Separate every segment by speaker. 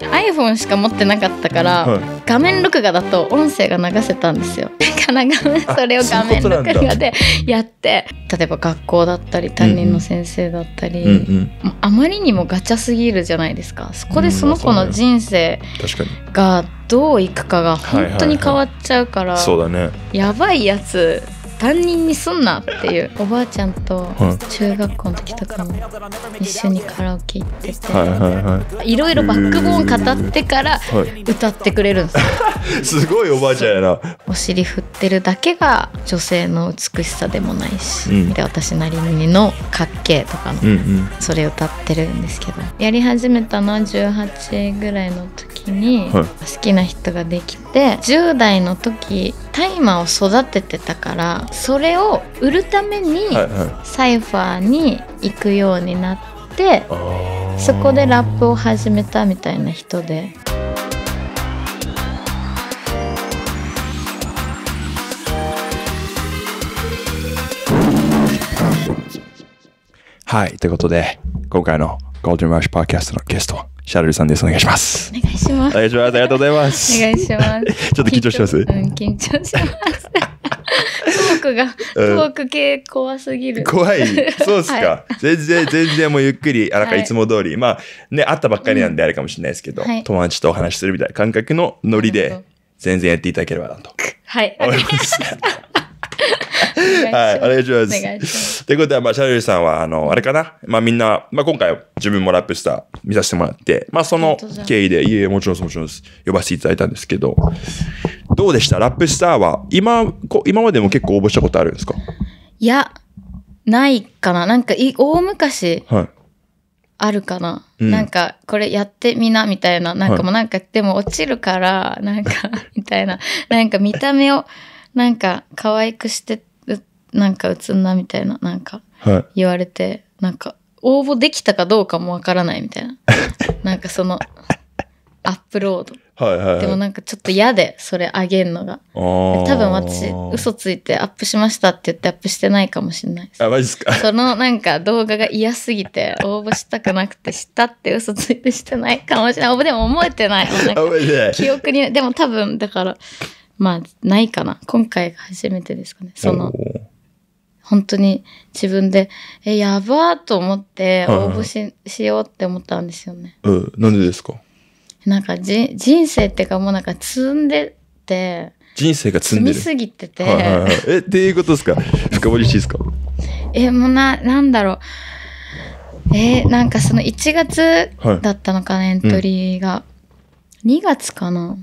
Speaker 1: iPhone しか持ってなかったから、画面録画だと音声が流せたんですよだから画それを画面録画でやって例えば学校だったり担任の先生だったり、うんうん、あまりにもガチャすぎるじゃないですかそこでその子の人生がどういくかが本当に変わっちゃうから、やばいやつ担任にすんなっていうおばあちゃんと中学校の時とかも一緒にカラオケ行ってて、はいはいはい、いろいろバックボーン語ってから歌ってくれるんで
Speaker 2: すよ、すごいおばあちゃんやな
Speaker 1: お尻振ってるだけが女性の美しさでもないし、うん、で私なりにのかっけとかの、うんうん、それ歌ってるんですけどやり始めたのは18ぐらいの時に、好きな人ができて10代の時大麻を育ててたからそれを売るためにサイファーに行くようになって、はいはい、そこでラップを始めたみたいな人で。
Speaker 2: はい、ということで、今回のゴールデンラッシュパーキャストのゲスト、シャルルさんです。お願いしま
Speaker 1: す。お願いします。お
Speaker 2: 願いします。ありがとうございます。お願いし
Speaker 1: ます。ちょっと緊張します。うん、緊張します。トークが、トーク系怖すぎる。怖いそうっすか、は
Speaker 2: い、全然、全然もうゆっくり、あらかいつも通り、はい、まあね、会ったばっかりなんであれかもしれないですけど、うんはい、友達とお話しするみたいな感覚のノリで、全然やっていただければなと。はい。思います。
Speaker 3: はい、お願いします。
Speaker 2: といいうことは、まあ、シャルルさんは、あの、あれかな、まあ、みんな、まあ、今回、自分もラップスター見させてもらって、まあ、その経緯で、いえ、もちろんもちろん呼ばせていただいたんですけど、どうでしたラップスターは、今、今までも結構応募したことあるんですか
Speaker 1: いや、ないかな。なんか、い大昔、はい、あるかな。うん、なんか、これやってみな、みたいな。なんかもうなんか、はい、でも落ちるから、なんかみたいな。なんか見た目を、なんか、可愛くして、なんか映んな、みたいな。なんか、言われて、はい、なんか、応募できたかどうかもわからないみたいな。なんかその、アップロード。
Speaker 2: はいはい、でもなん
Speaker 1: かちょっと嫌で、それあげんのが。
Speaker 2: 多分私、嘘
Speaker 1: ついてアップしましたって言ってアップしてないかもしれないあ、マジっすか。そのなんか動画が嫌すぎて、応募したくなくて、したって嘘ついてしてないかもしれない。でも覚えてない。覚えてない。記憶に、でも多分、だから、まあ、ないかな。今回が初めてですかね。その、本当に自分で、え、やばーと思って、応募し,、しようって思ったんですよね。
Speaker 2: うん、なんでですか
Speaker 1: なんかじ人生っていうかもうなんか積んでて
Speaker 2: 人生が積んでる積みすぎ
Speaker 1: てて、はいはいはい、
Speaker 2: えっていうことですか深掘りしていいですか
Speaker 1: えもうななんだろうえー、なんかその1月だったのかな、はい、エントリーが、うん、2月かな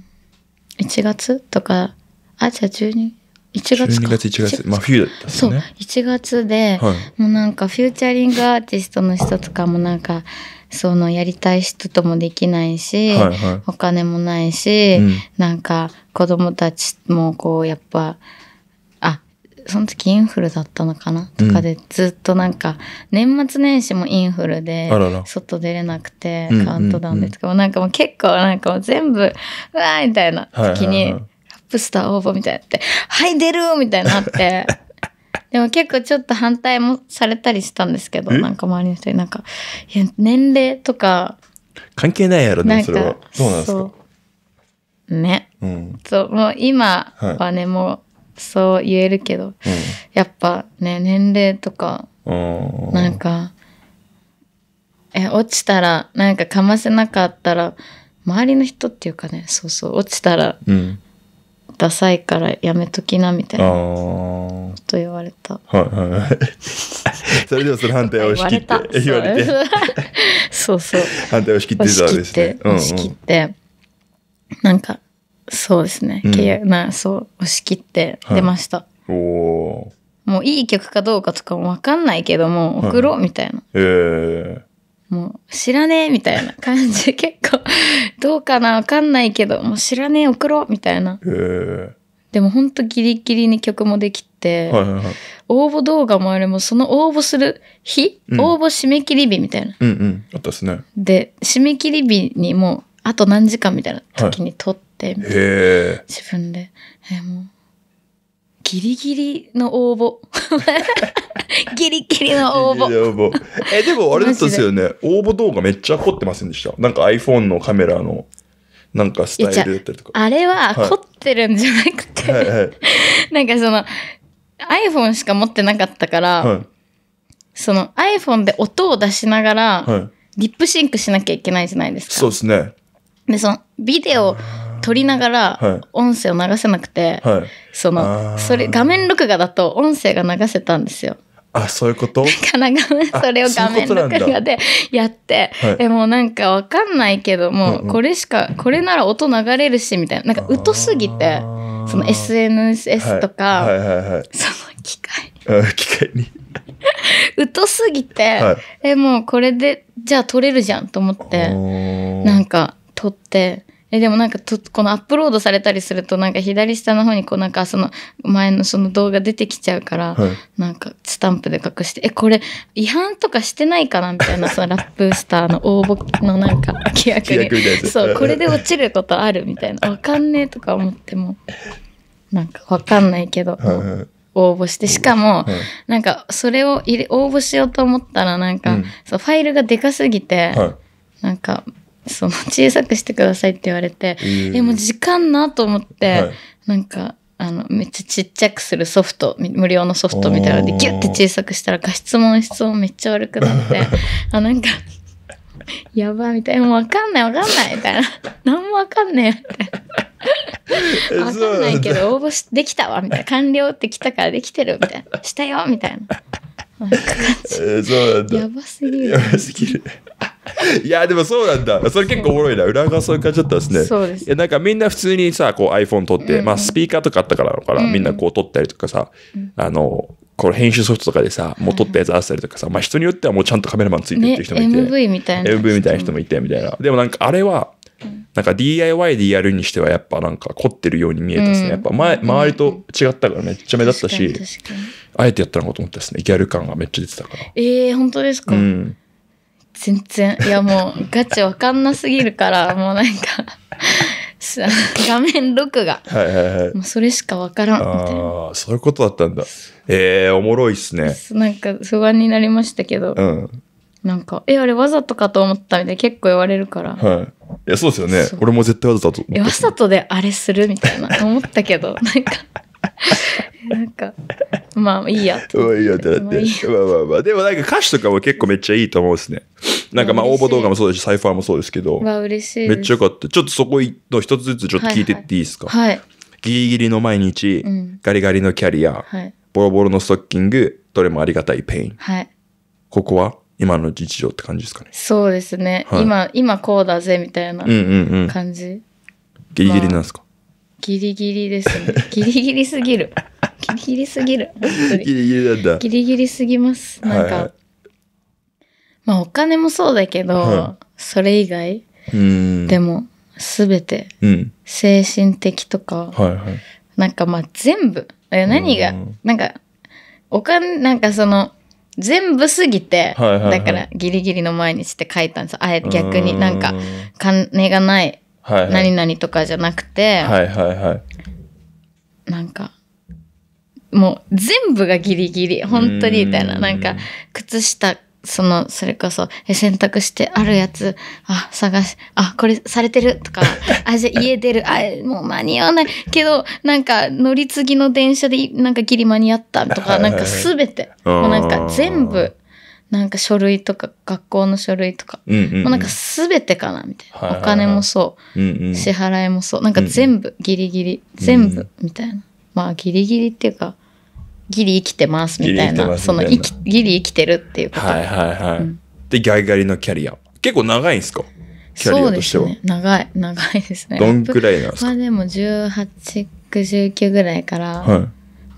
Speaker 1: 1月とかあじゃあ12 1月か12月1月まあ冬だった、ね、そう1月で、はい、もうなんかフューチャリングアーティストの人とかもなんかそのやりたい人ともできないし、はいはい、お金もないし、うん、なんか子供たちもこうやっぱ、あ、その時インフルだったのかなとかで、ずっとなんか年末年始もインフルで外出れなくてカウントダウンでとかもなんかもう結構なんかもう全部うわーみたいな時に、はいはいはいップスター応募みたいなって、はい、出るみたいになって、でも結構ちょっと反対もされたりしたんですけど、なんか周りの人になんか、いや、年齢とか。
Speaker 2: 関係ないやろね、それは。そうなんですか。
Speaker 1: ね。うん。そう、もう今はね、はい、もうそう言えるけど、うん、やっぱね、年齢とか、
Speaker 3: なん
Speaker 1: か、え、落ちたら、なんかかませなかったら、周りの人っていうかね、そうそう、落ちたら、うんダサいからやめときなみたいな
Speaker 2: こと
Speaker 1: 言われた。
Speaker 2: はいはい。それでもその反対を押し切って言われて。
Speaker 1: そうそう。
Speaker 2: 反対を押し切ってたんですね。押し切っ
Speaker 1: て、うんうん、なんか、そうですね。契約、うん、な、そう、押し切って出ました。はい、
Speaker 3: おお。
Speaker 1: もういい曲かどうかとかもわかんないけども、送ろうみたいな。はい、
Speaker 2: ええー
Speaker 1: もう知らねえみたいな感じ、結構、どうかなわかんないけど、もう知らねえ送ろうみたいな。でもほんとギリギリに曲もできて、はいはいはい、応募動画もあれもその応募する日、うん、応募締め切り日みたいな。
Speaker 2: うんうん。あったですね。
Speaker 1: で、締め切り日にもうあと何時間みたいな時に撮って、はい、自分で。えー、もう ギリギリの応募。ギリギリの応
Speaker 3: 募。
Speaker 2: え、でもあれだったんですよね。応募動画めっちゃ凝ってませんでした。なんか iPhone のカメラの、なんかスタイルだったりとか。
Speaker 1: あれは凝ってるんじゃなく
Speaker 2: て、はい、はいはい、
Speaker 1: なんかその、iPhone しか持ってなかったから、はい、その iPhone で音を出しながら、はい、リップシンクしなきゃいけないじゃないですか。そうですね。で、そのビデオ撮りながら音声を流せなくて、
Speaker 2: はい、そのそれ画
Speaker 1: 面録画だと音声が流せたんですよ。
Speaker 2: あ、そういうこと
Speaker 1: かな面それを画面録画でやって、ううでもなんかわかんないけども、うこれしか、これなら音流れるし、みたいな。なんか疎すぎて、その SNS とか、はい
Speaker 2: はいはいその機械。機械に。
Speaker 1: 疎すぎて、はい、え、もうこれで、じゃあ撮れるじゃんと思って、
Speaker 3: なん
Speaker 1: か撮って、え、でもなんかと、このアップロードされたりすると、なんか左下の方にこうなんかその前のその動画出てきちゃうから、はい、なんかスタンプで隠して、え、これ違反とかしてないかなみたいな、そのラップスターの 応募のなんか規約で。そう、これで落ちることあるみたいな。わかんねえとか思っても、なんかわかんないけど。応募して、しかも、なんか、それを入れ、応募しようと思ったら、なんか、うん、そう、ファイルがでかすぎて、はい、なんか、その小さくしてくださいって言われて、えもう時間なと思って、はい、なんかあのめっちゃちっちゃくするソフト無料のソフトみたいなのでギュッて小さくしたら画質も質もめっちゃ悪くなって あなんかやばみたいなもう分かんない分かんないみたいな何も分かんねえみたいな。わかんないけど応募しできたわみたいな完了って来たからできてるみたいなしたよみたいな
Speaker 2: なんか感じ、えー、
Speaker 3: やばすぎるやばすぎる
Speaker 2: いやでもそうなんだそれ結構おもろいな裏側そういう感じだったんですねそうですなんかみんな普通にさこう iPhone 撮って、うん、まあスピーカーとかあったからから、うん、みんなこう撮ったりとかさ、うん、あのこの編集ソフトとかでさもう撮ったやつ合わせたりとかさ、まあ人によってはもうちゃんとカメラマンついてるっていう人もいて、ね、
Speaker 1: MV みたいな
Speaker 2: MV みたいな人もいてみたいなでもなんかあれはなんか DIY でやるにしてはやっぱなんか凝ってるように見えたですね、やっぱ前周りと違ったからめっちゃ目立ったしあえてやったのかと思ったですねギャル感がめっちゃ出てたか
Speaker 1: らええー、本当ですか、うん全然。いやもう、ガチわかんなすぎるから、もうなんか画面録画。は
Speaker 3: いはいはい。もう
Speaker 1: それしかわからんあ
Speaker 2: あ、そういうことだったんだ。ええー、おもろいっすね。
Speaker 1: なんか不安になりましたけど。うん。なんか、え、あれわざとかと思ったみたいな結構言われるから。
Speaker 2: はい。いや、そうですよね。俺も絶対わざとだと思った。
Speaker 1: わざとであれするみたいな思ったけど、なんか。なんか、まあいいや。
Speaker 2: まあいいやってなって。まあまあまあ。でもなんか歌詞とかも結構めっちゃいいと思うんですね。なんかまあ応募動画もそうですし、サイファーもそうですけど。ま
Speaker 1: あ嬉しい。めっちゃ
Speaker 2: よかった。ちょっとそこの一つずつちょっと聞いてっていいですかはい、はい。ギリギリの毎日、うん、ガリガリのキャリア、はい、ボロボロのストッキング、どれもありがたいペイン。はい。ここは今の日常って感じですか
Speaker 1: ね。そうですね。はい、今、今こうだぜみたいな感じ。うんうんうん、
Speaker 2: ギリギリなんですか、まあ
Speaker 1: ギリギリですね。ギリギリすぎる。ギリギリすぎる。ギリギリなんだ。ギリギリすぎます。なんか、はいはい、まあお金もそうだけど、はい、それ以外でも全て、うん、精神的とか、はいはい、なんかまあ全部、何が、なんか、お金、なんかその、全部すぎて、はいはいはい、だからギリギリの毎日って書いたんですあえて逆になんか金がないはいはい、何々とかじゃなくて、は
Speaker 2: いはいはい、
Speaker 1: なんかもう全部がギリギリ本当にみたいななんか靴下そのそれこそえ洗濯してあるやつあ探しあこれされてるとか あじゃ家出るあもう間に合わないけどなんか乗り継ぎの電車でなんかギリ間に合ったとか、なんか全てもうなんか全部なんか書類とか学校の書類とか、
Speaker 3: うんうんうん、もうなんか
Speaker 1: 全てかなみたいな、はいはいはい、お金もそ
Speaker 3: う、うんうん、支払
Speaker 1: いもそうなんか全部、うんギリギリ全部、みたいなまあギリギリっていうかギリ生きてますみたいなそのギリ生きてるっていうことはいは
Speaker 2: いはい、うん、でガリガリのキャリア結構長いんですかキャリアとしては、ね、
Speaker 1: 長い長いですねどんくらいなんですかまあでも1819ぐらいから、はい、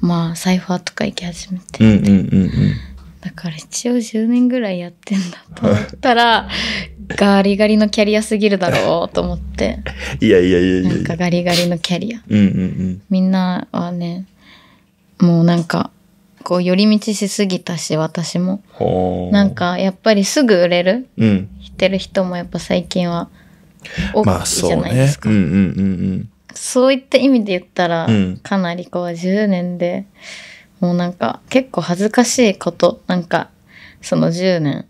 Speaker 1: まあサイファーとか行き始め
Speaker 3: てうんうんうんうん
Speaker 1: だから一応10年ぐらいやってんだと思ったら ガリガリのキャリアすぎるだろうと思って
Speaker 2: いやいやいやいやなんかガ
Speaker 1: リガリのキャリア、うんうんうん、みんなはねもうなんかこう寄り道しすぎたし私もなんかやっぱりすぐ売れる、うん、してる人もやっぱ最近は大きいじゃないです
Speaker 3: か、まあそうねうんうんうんうん、
Speaker 1: そういった意味で言ったら、うん、かなりこう10年で。もうなんか結構恥ずかしいことなんかその10年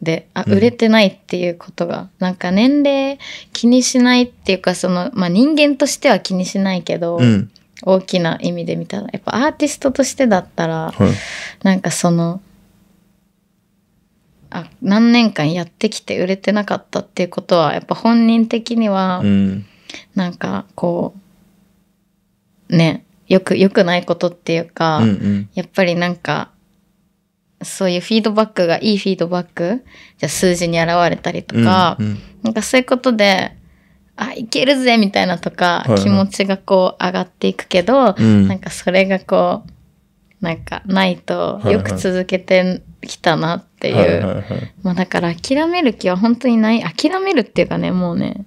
Speaker 1: であ売れてないっていうことが、うん、なんか年齢気にしないっていうかその、まあ、人間としては気にしないけど、うん、大きな意味で見たらやっぱアーティストとしてだったら、はい、なんかそのあ何年間やってきて売れてなかったっていうことはやっぱ本人的には、なんかこうねよく、よくないことっていうか、うんうん、やっぱりなんか、そういうフィードバックがいいフィードバックじゃ数字に現れたりとか、うんうん、なんかそういうことで、あ、いけるぜみたいなとか、はいはい、気持ちがこう上がっていくけど、うん、なんかそれがこう、なんかないとよく続けてきたなっていう。はいはい、まあだから諦める気は本当にない。諦めるっていうかね、もうね、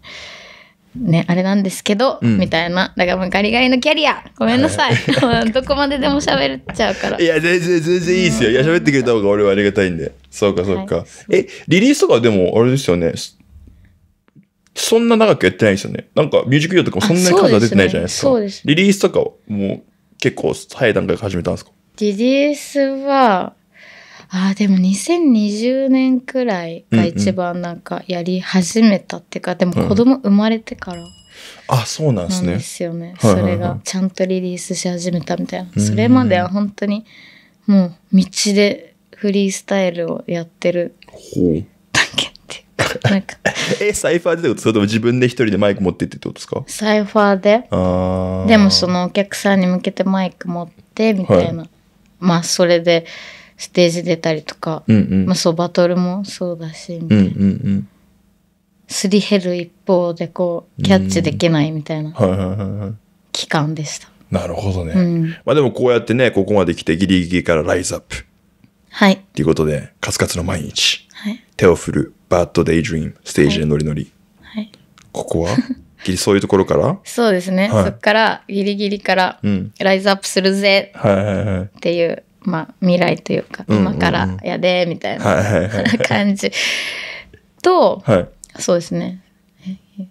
Speaker 1: ね、あれなんですけど、うん、みたいな。だからもうガリガリのキャリアごめんなさい。どこまででも喋っちゃうから。い
Speaker 2: や、全然、全然いいですよ。いや、喋ってくれた方が俺はありがたいんで。そうか、そうか、はい。え、リリースとかでも、あれですよね。そんな長くやってないですよね。なんか、ミュージックビデオとかもそんなに数は出てないじゃないですか。そうです、ねですね、リリースとかもう結構早い段階から始めたんですか
Speaker 1: リリースは、あでも2020年くらいが一番なんかやり始めたっていうか、うんうん、でも子供生まれてから、
Speaker 2: あそうなんですね。ですよね、それが
Speaker 1: ちゃんとリリースし始めたみたいな、それまでは本当にもう道でフリースタイルをやってる
Speaker 2: だけっていうかなんか えサイファーでってことそれとも自分で一人でマイク持ってってってことですかサイファーででも
Speaker 1: そのお客さんに向けてマイク持ってみたいな、はい、まあそれで。ステージ出たりとか、うんうん、まあ、そうバトルもそうだしうんうんうんすり減る一方でこうキャッチできないみたいな期間でした。なるほどね、うん、
Speaker 2: まあでもこうやってねここまで来てギリギリからライズアップ。はい。っていうことでカツカツの毎日、はい、手を振るバッドデイドリームステージでノリノリ。はい、ここは ギリそういうところから
Speaker 1: そうですね、はい、そっからギリギリからライズアップするぜははいいっていうまあ、未来というか、うんうん今からやでみたいな感じと、はい、そうですねえっ、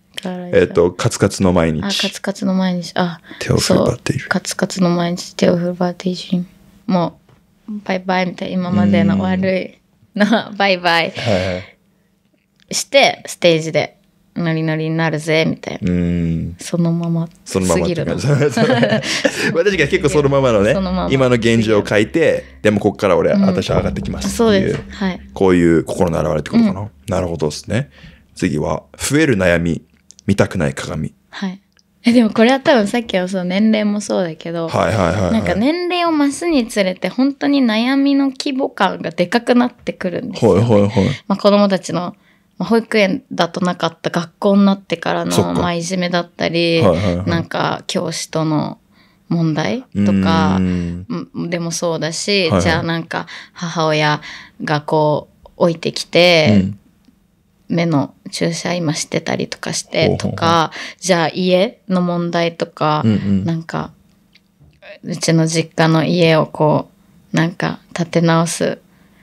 Speaker 2: ー、と、カツカツの毎日。あ、カ
Speaker 1: ツカツの毎日。あ、手を振るばっている。カツカツの毎日、手を振るばっている。もう、バイバイみたいな、今までの悪いの、バイバイ、はい、して、ステージでノリノリになるぜみたい
Speaker 2: な、
Speaker 1: そのままそのまま私
Speaker 2: が 結構そのままのね今の現状を書いてでもここから俺、うん、私は上がってきますそうです、はい、こういう心の表れってことかな、うん、なるほどですね次は増える悩み見たくない鏡はい
Speaker 1: えでもこれは多分さっきはその年齢もそうだけど、はいはいはい、はい、なんか年齢を増すにつれて本当に悩みの規模感がでかくなってくるんですよ、ね、はいはいはいまあ、子供たちのまあ、保育園だとなかった学校になってからの、まあ、いじめだったり、はいはいはい、なんか教師との問題とかでもそうだし、はいはい、じゃあなんか母親がこう置いてきて、うん目の注射今してたりとかしてとかじゃあ家の問題とか、うんうん、なんかうちの実家の家をこうなんか建て直す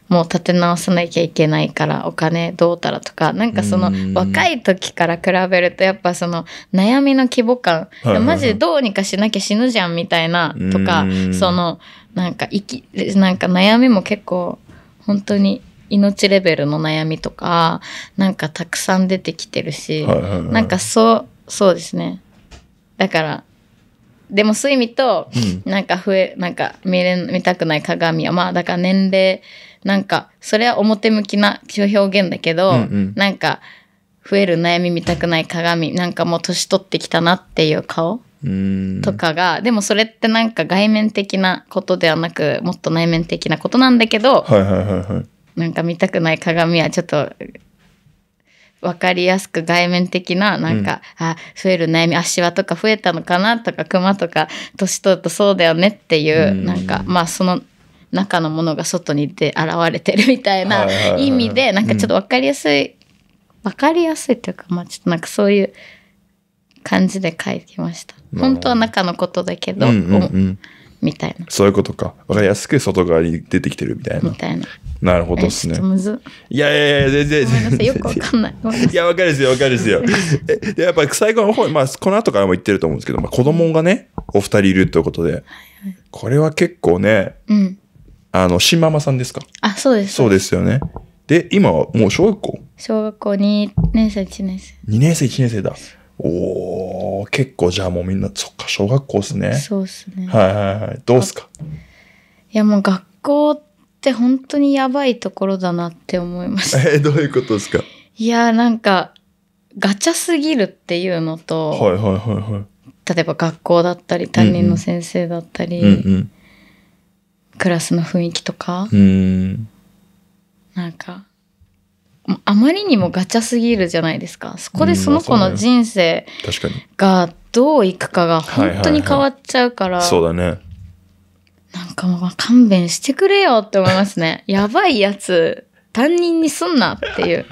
Speaker 1: もう立て直さなきゃいけないからお金どうたらとかなんかその若い時から比べるとやっぱその悩みの規模感、マジでどうにかしなきゃ死ぬじゃんみたいなとかそのなんか生きなんか悩みも結構本当に命レベルの悩みとかなんかたくさん出てきてるし、なんかそうそうですねだからでもそういう意味と、なんか増えなんか見れ見たくない鏡はまあだから年齢なんかそれは表向きな表現だけど、うんうん、なんか増える悩み見たくない鏡なんかもう年取ってきたなっていう顔とかがでもそれってなんか外面的なことではなくもっと内面的なことなんだけど、はいはいはいはい、なんか見たくない鏡はちょっと分かりやすく外面的ななんか、うん、あ増える悩み足輪とか増えたのかなとかクマとか年取るとそうだよねっていう、うんなんかまあその中のものが外に出現れてるみたいな意味でなんかちょっと分かりやすい、う分かりやすいというかまあちょっとなんかそういう感じで書いてました。本当は中のことだけど、うんうんうんみたいな。
Speaker 2: そういうことか。わかりやすく外側に出てきてるみたいな。みたいな。なるほどっすね。いやいやいや、全然。全然よくわかんない。いや、わかるですよ、わかるですよ。で、やっぱ最後の方、まあ、この後からも言ってると思うんですけど、まあ、子供がね、お二人いるということで、はいはい、これは結構ね、うん、あの、新ママさんですかあ、そうです。そうですよね。で、今はもう小学校
Speaker 1: 小学校2年生、1年生。
Speaker 2: 2年生、1年生だ。おお結構じゃあもうみんな、そっか、小学校っすね。そうっすね。はいはいはい。どうっすか
Speaker 1: いやもう学校って本当にやばいところだなって思います。
Speaker 2: えどういうことですか
Speaker 1: いやなんか、ガチャすぎるっていうのと、はいはいはいはい。例えば学校だったり、担任の先生だったり、うんうんうんうんクラスの雰囲気とか、
Speaker 3: うん、な
Speaker 1: んかあまりにもガチャすぎるじゃないですかそこでその子の人生がどういくかが本当に変わっちゃうから、そうだねなんかもう勘弁してくれよって思いますね やばいやつ担任にすんなっていう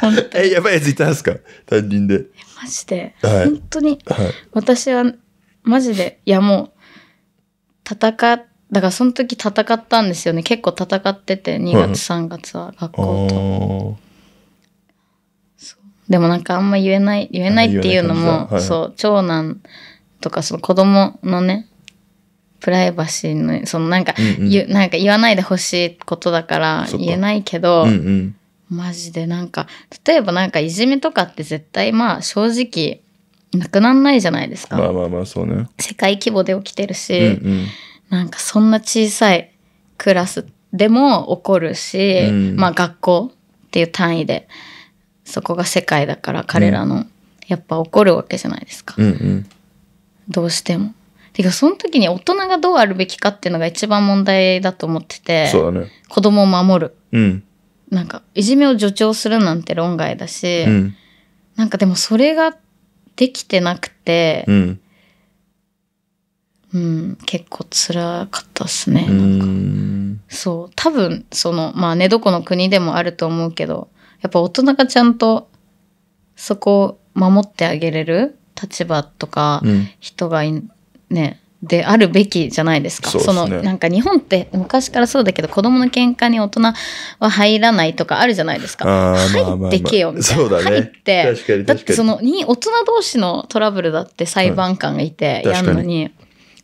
Speaker 2: 本当 えやばいやついたんですか担任でマジで、は
Speaker 3: い、本当に、はい、
Speaker 1: 私はマジでいやもう戦っだからその時戦ったんですよね結構戦ってて2月、は3月は
Speaker 3: 学校と。
Speaker 1: でもなんかあんま言えない言えないっていうのも、はい、そう長男とかその子供のねプライバシーのそのなんかうんうん、なんか言わないでほしいことだから言えないけど、うんうん、マジでなんか例えばなんかいじめとかって絶対まあ正直なくなんないじゃないですか。ま
Speaker 2: あまあまあそうね。
Speaker 1: 世界規模で起きてるし、うんうんなんかそんな小さいクラスでも起こるし、うん、まあ学校っていう単位で、そこが世界だから彼らの、やっぱ起こるわけじゃないです
Speaker 3: か。うんうん、
Speaker 1: どうしても。てかその時に大人がどうあるべきかっていうのが一番問題だと思ってて、ね、子供を守る、うん、なんかいじめを助長するなんて論外だし、うん、なんかでもそれができてなくて、うん、うん、結構辛
Speaker 3: かったっすね。
Speaker 1: そう多分そのまあ寝床の国でもあると思うけどやっぱ大人がちゃんとそこを守ってあげれる立場とか、うん、人がねであるべきじゃないですかそす、ね、そのなんか日本って昔からそうだけど子供の喧嘩に大人は入らないとかあるじゃないです
Speaker 3: か入ってけよみたいな、ね、入ってだってその
Speaker 1: に大人同士のトラブルだって裁判官がいてやるのに、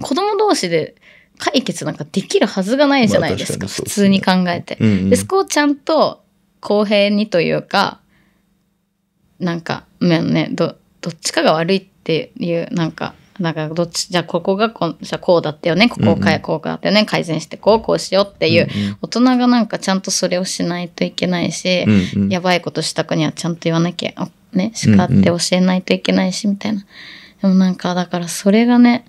Speaker 1: 子供同士で解決なんかできるはずがないじゃないですか、まあかすね、普通に考えて、うんうん、でそこをちゃんと公平にというかなんか、ね、どどっちかが悪いっていうなんかなんかどっちじゃあここがこじゃこうだったよねここを変え、うこうだったよね改善してこうこうしようっていう、うんうん、大人がなんかちゃんとそれをしないといけないし、うんうん、やばいことした子にはちゃんと言わなきゃね叱って教えないといけないしみたいな。でもなんかだからそれがね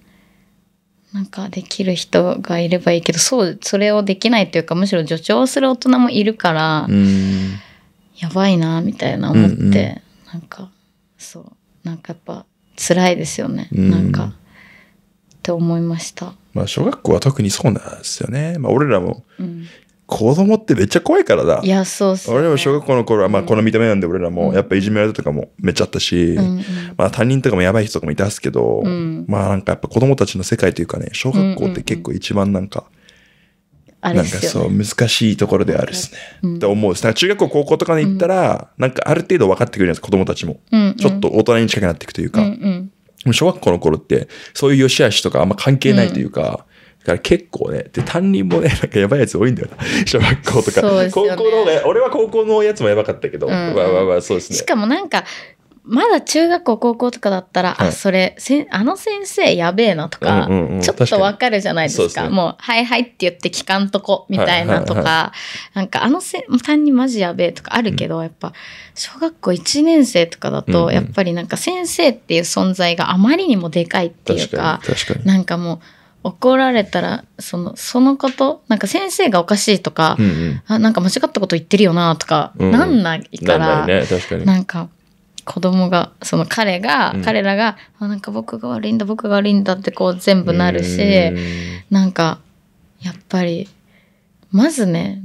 Speaker 1: なんかできる人がいればいいけどそうそれをできないというかむしろ助長する大人もいるからやばいなみたいな思って、うんうん、なんかそうなんかやっぱ辛いですよね、ん、なんかって思いました。
Speaker 2: まあ小学校は特にそうなんですよね。まあ俺らも子供ってめっちゃ怖いからだ。い
Speaker 1: や、そうっす、
Speaker 2: ね、俺も小学校の頃は、まあ、この見た目なんで、俺らも、やっぱいじめられたとかもめっちゃあったし、うん、まあ、他人とかもやばい人とかもいたっすけど、うん、まあ、なんかやっぱ子供たちの世界というかね、小学校って結構一番なんか、うんうんうん、なんかそう、難しいところであるっすね。うん、って思うです。中学校、高校とかに行ったら、なんかある程度分かってくるじゃないですか、子供たちも、うんうん。ちょっと大人に近くなっていくというか。うんうん小学校の頃って、そういう良し悪しとかあんま関係ないというか、から結構ね、で、担任もね、なんかやばいやつ多いんだよな。小学校とか。そうですね高校のね、俺は高校のやつもやばかったけど、うんそうですね。し
Speaker 1: かもなんか、まだ中学校高校とかだったら、はいあそれせあの先生やべえなとか、うん
Speaker 3: うんうんちょっとわかるじゃないですかうすねもう「
Speaker 1: はいはい」って言って聞かんとこみたいなとか、はいはなんかあのせ担任マジやべえとかあるけど、やっぱ小学校1年生とかだと、うんうんやっぱりなんか先生っていう存在があまりにもでかいっていうかかなんかもう怒られたらそのそのことなんか先生がおかしいとか、うんうん、あなんか間違ったこと言ってるよなとか、うん、なんないからなんない、ね、確かになんか子供がその彼が、うん、彼らがあなんか僕が悪いんだ僕が悪いんだってこう全部なるしなんかやっぱりまずね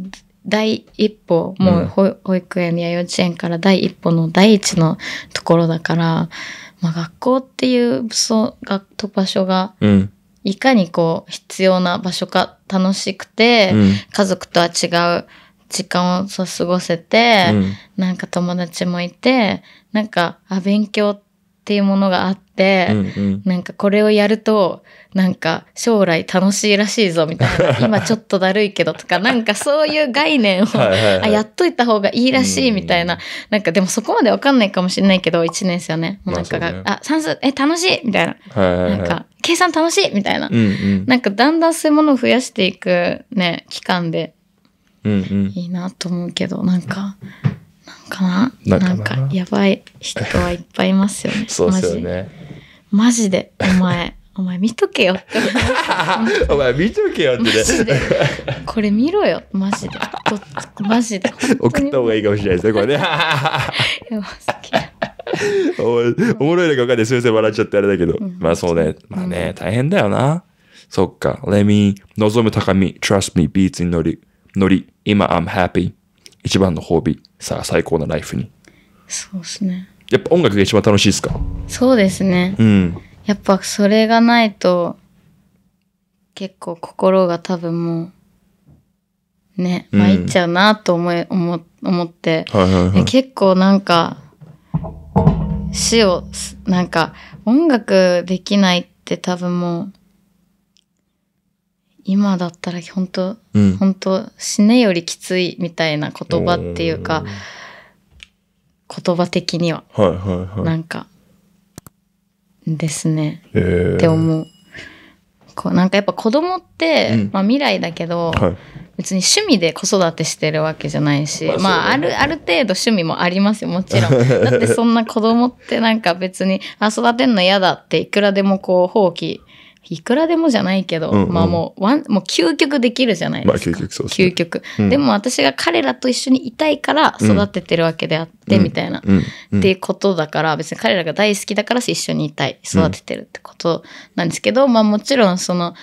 Speaker 1: 第一歩もう保育園や幼稚園から第一歩の第一のところだから、まあ、学校っていうそがと場所が、うんいかにこう必要な場所か楽しくて、うん、家族とは違う時間を過ごせて、うん、なんか友達もいて、なんか、あ、勉強ってっていうものがあって、うんうん、なんかこれをやるとなんか将来楽しいらしいぞ
Speaker 3: みたいな 今ちょっ
Speaker 1: とだるいけどとかなんかそういう概念をはい、あやっといた方がいいらしいみたいな、なんかでもそこまでわかんないかもしれないけど1年生はねもうなんかが、まあね、あ算数え楽しいみたいな、
Speaker 3: はいはいはい、なんか
Speaker 1: 計算楽しいみたいな、うんうん、なんかだんだんそういうものを増やしていくね期間で、うんうん、いいなと思うけどなんか。かななんかやばい人はいっぱいいますよね そうですよねマジでお前 お前見とけよって
Speaker 2: お前見とけよってね
Speaker 1: これ見ろよマジでマジで送
Speaker 2: った方がいいかもしれないですねこれねおもろいのか分かんないすいません笑っちゃってあれだけど、うん、まあそうねまあね、大変だよなそっか m ミ望む高み trust me ビーツに乗り乗り今 I'm happy 一番の褒美、さあ最高のライフに。
Speaker 1: そうですね。
Speaker 2: やっぱ音楽が一番楽しいですか
Speaker 1: そうですね。うん。やっぱそれがないと、結構心が多分もう、ね、参、まあ、っちゃうなと思い、うん、思思って、はいはいはい、結構なんか、死を、なんか、音楽できないって多分もう、今だったら本当、うん、本当死ねよりきついみたいな言葉っていうか言葉的には、なんかですね、って思うこうなんかやっぱ子供って、うん、まあ、未来だけど、はい、別に趣味で子育てしてるわけじゃないし、まあ、ね、まあ、あるある程度趣味もありますよもちろん だってそんな子供ってなんか別にあ育てんの嫌だっていくらでもこう放棄いくらでもじゃないけど、うんうん、まあもう、ワン、もう究極できるじゃないですか。まあ、究極そうです、ね、究極、うん、でも私が彼らと一緒にいたいから育ててるわけであって、みたいな、っていうことだから、別に彼らが大好きだから一緒にいたい、育ててるってことなんですけど、まあもちろんその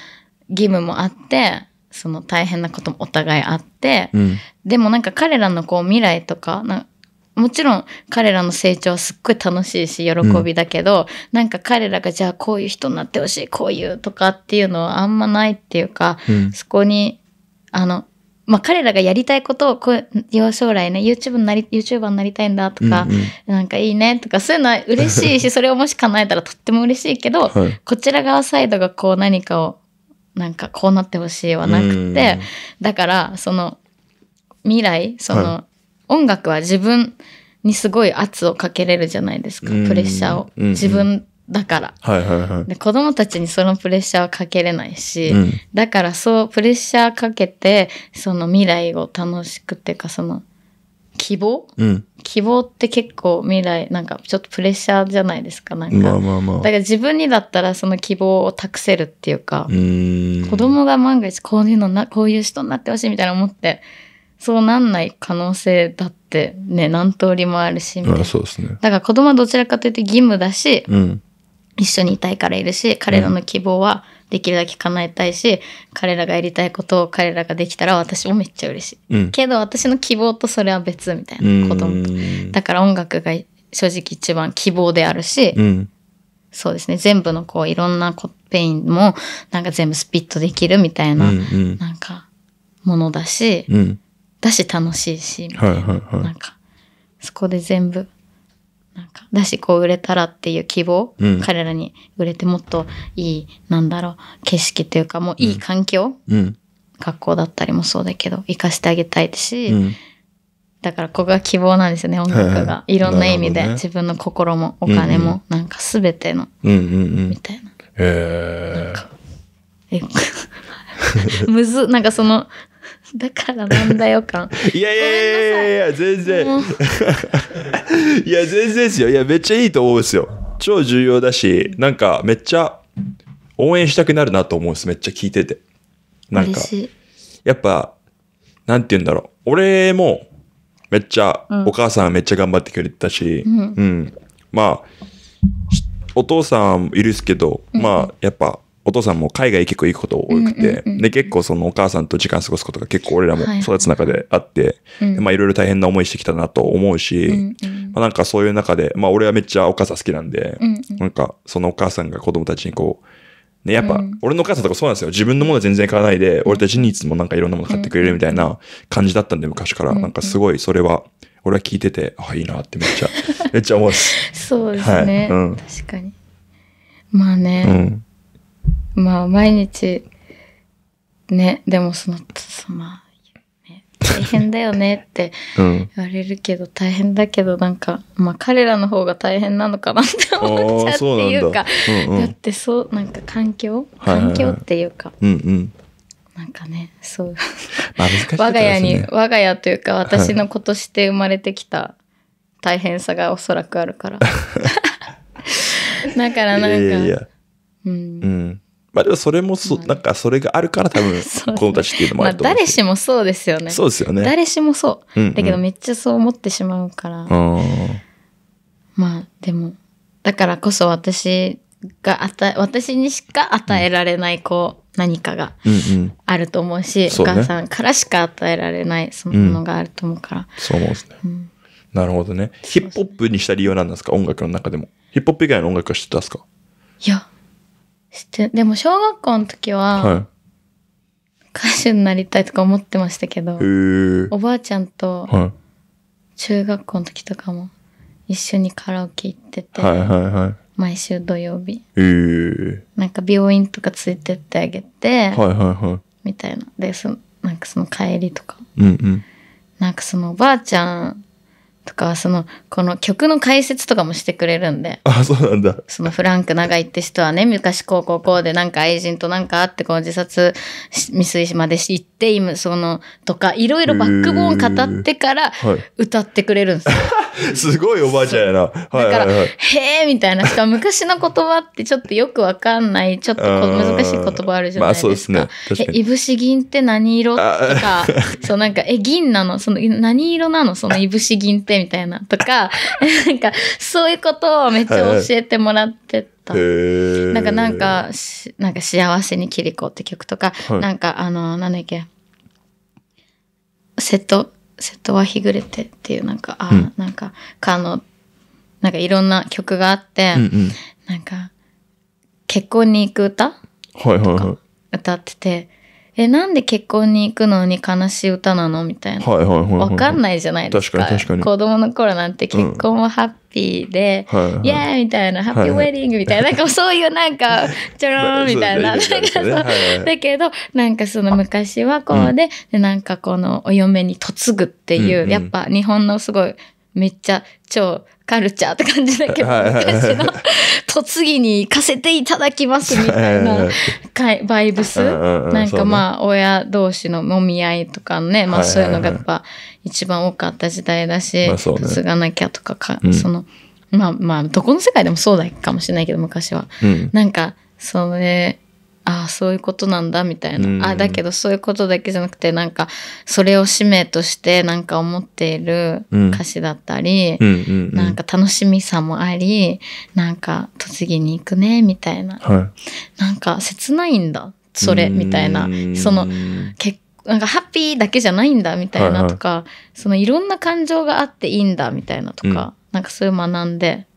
Speaker 1: 義務もあって、その大変なこともお互いあって、でもなんか彼らのこう未来とか、もちろん彼らの成長はすっごい楽しいし喜びだけど、うん、なんか彼らがじゃあこういう人になってほしいこういうとかっていうのはあんまないっていうか、うん、そこにあのまあ、彼らがやりたいことをこう要将来ね YouTube になり YouTuber になりたいんだとか、うんうん、なんかいいねとかそういうのは嬉しいし それをもし叶えたらとっても嬉しいけど、はい、こちら側サイドがこう何かをなんかこうなってほしいはなくてだからその未来その、はい音楽は自分にすごい圧をかけれるじゃないですか、プレッシャーを。う自分だから、はいはいはいで。子供たちにそのプレッシャーはかけれないし、うん、だからそうプレッシャーかけて、その未来を楽しくっていうか、その希望、うん、希望って結構未来、なんかちょっとプレッシャーじゃないですか、なんか。まあまあまあ、だから自分にだったらその希望を託せるっていうか、う子供が万が一こういうのな、こういう人になってほしいみたいな思って、そうなんない可能性だってね何通りもあるしみたいな、そうですねだから子供はどちらかというと義務だし、うん、一緒にいたいからいるし彼らの希望はできるだけ叶えたいし、うん、彼らがやりたいことを彼らができたら私もめっちゃ嬉しい、けど私の希望とそれは別みたい
Speaker 3: な子供と
Speaker 1: だから音楽が正直一番希望であるし、そうですね全部のこういろんなペインもなんか全部スピットできるみたいな、うんうん、なんかものだし、うだし楽しいし、はい
Speaker 3: はいはい、なんか、
Speaker 1: そこで全部、なんか、だしこう売れたらっていう希望、うん、彼らに売れてもっといい、なんだろう、景色というか、もういい環境、うん、学校だったりもそうだけど、生かしてあげたいし、うん、だからここが希望なんですよね、音楽が。はいい、ろんな意味で、ね、自分の心もお金も、なんか全ての、
Speaker 3: んみたいな。えー。む
Speaker 1: ず、なんかその、だからなんだよ感
Speaker 2: いやいやいやいやいや全然 いや全然ですよいやめっちゃいいと思うんですよ超重要だしなんかめっちゃ応援したくなるなと思うんですめっちゃ聞いててなんかやっぱなんて言うんだろう俺もめっちゃ、
Speaker 1: うん、
Speaker 3: お母
Speaker 2: さんめっちゃ頑張ってくれてたし、うん、うん、まあお父さんいるっすけど、うん、まあやっぱお父さんも海外結構行くこと多くて、で、結構そのお母さんと時間過ごすことが結構俺らも育つ中であって、まあいろいろ大変な思いしてきたなと思うし、うんうん、まあなんかそういう中で、まあ俺はめっちゃお母さん好きなんで、うんうん、なんかそのお母さんが子供たちにこう、ね、やっぱ、俺のお母さんとかそうなんですよ。自分のもの全然買わないで、俺たちにいつもなんかいろんなもの買ってくれるみたいな感じだったんで、昔から。なんかすごい、それは、俺は聞いてて、あ、いいなってめっちゃ、めっちゃ思うです。そうですね。はいうん、
Speaker 3: 確かに。
Speaker 1: まあね。うんまあ、毎日、ね、でもその、その、大変だよねって言われるけど、大変だけど、なんか、まあ、彼らの方が大変なのかなって思っちゃうっていうか、だうんうん、だってそう、なんか環境環境っていうか、はいはいはいなんかね、そう。まあ、ね、我が家に、我が家というか、私の子として生まれてきた大変さがおそらくあるから。だからなんか、いやいやう
Speaker 2: ん。まあでもそれもそ、うなんかそれがあるから多分、子供たちっていうのもあると思う。まあ誰し
Speaker 1: もそうですよね。そうですよね。誰しもそう。うんうん、だけどめっちゃそう思ってしまうから。まあでも、だからこそ私が与え、私にしか与えられないこう、何かがあると思うし、うんうんうね、お母さんからしか与えられないそのものがあると思うから。うん、そう思うんですね。うん
Speaker 2: なるほどね。ヒップホップにした理由は何なんですか音楽の中でも。ヒップホップ以外の音楽は知ってたんですか
Speaker 1: いや、してでも小学校の時は、はい、歌手になりたいとか思ってましたけど、おばあちゃんと、中学校の時とかも一緒にカラオケ行ってて、はいはいはい、毎週土曜日、なんか病院とかついてってあげて、はいはいはい、みたいなでそなんかその帰りとか、うんうん、なんかそのおばあちゃんとかそのこの曲の解説とかもしてくれるんで
Speaker 2: あそうなんだ
Speaker 1: そのフランク長井って人はね昔こうこうこうでなんか愛人となんかあってこう自殺未遂までし行って今そのとかいろいろバックボーン語ってから歌ってくれるんですよ。
Speaker 2: はい、すごいおばあちゃんやな。だから、はいはいはい、
Speaker 1: へえみたいなしか昔の言葉ってちょっとよくわかんないちょっと難しい言葉あるじゃないですか。まあ、
Speaker 3: すね、えい
Speaker 1: ぶし銀って何色とか そうなんかえ銀なのその何色なのそのいぶし銀ってみたいなとか、なんかそういうことをめっちゃ教えてもらってた。はい
Speaker 3: なんかなんか、
Speaker 1: なんか幸せに切リコって曲とか、はい、なんかあの、なんだっけ、瀬戸、瀬戸は日暮れてっていうなんか、あ、うん、なんか、かの、なんかいろんな曲があって、うんうん、なんか、結婚に行く歌、はいはいはい、歌ってて、え、なんで結婚に行くのに悲しい歌なのみたいな。は
Speaker 3: いはいはい、はい、わかん
Speaker 1: ないじゃないですか。確かに確かに。子供の頃なんて結婚はハッピーで、うんはいはい、イェーイみたいな、ハッピーウェディングみたいな、はいはい、なんかそういうなんか、ちょろーんみたいな。だけど、なんかその昔はこうで、うん、でなんかこのお嫁に嫁ぐっていう、うんうん、やっぱ日本のすごい、めっちゃ超カルチャーって感じだけど、昔の 嫁ぎに行かせていただきますみたいなバイブス。なんかまあ、親同士のもみ合いとかね、まあそういうのがやっぱ一番多かった時代だし、嫁がなきゃとかか、その、まあまあ、どこの世界でもそうだかもしれないけど、昔は。なんか、それ、ああそういうことなんだみたいな、うん、あだけどそういうことだけじゃなくてなんかそれを使命としてなんか思っている歌詞だったり、うなんか楽しみさもありなんか栃木に行くねみたいな、はい、なんか切ないんだそれみたいなその結なんかハッピーだけじゃないんだみたいなとか、はいはい、そのいろんな感情があっていいんだみたいなとか、うん、なんかそういう学んで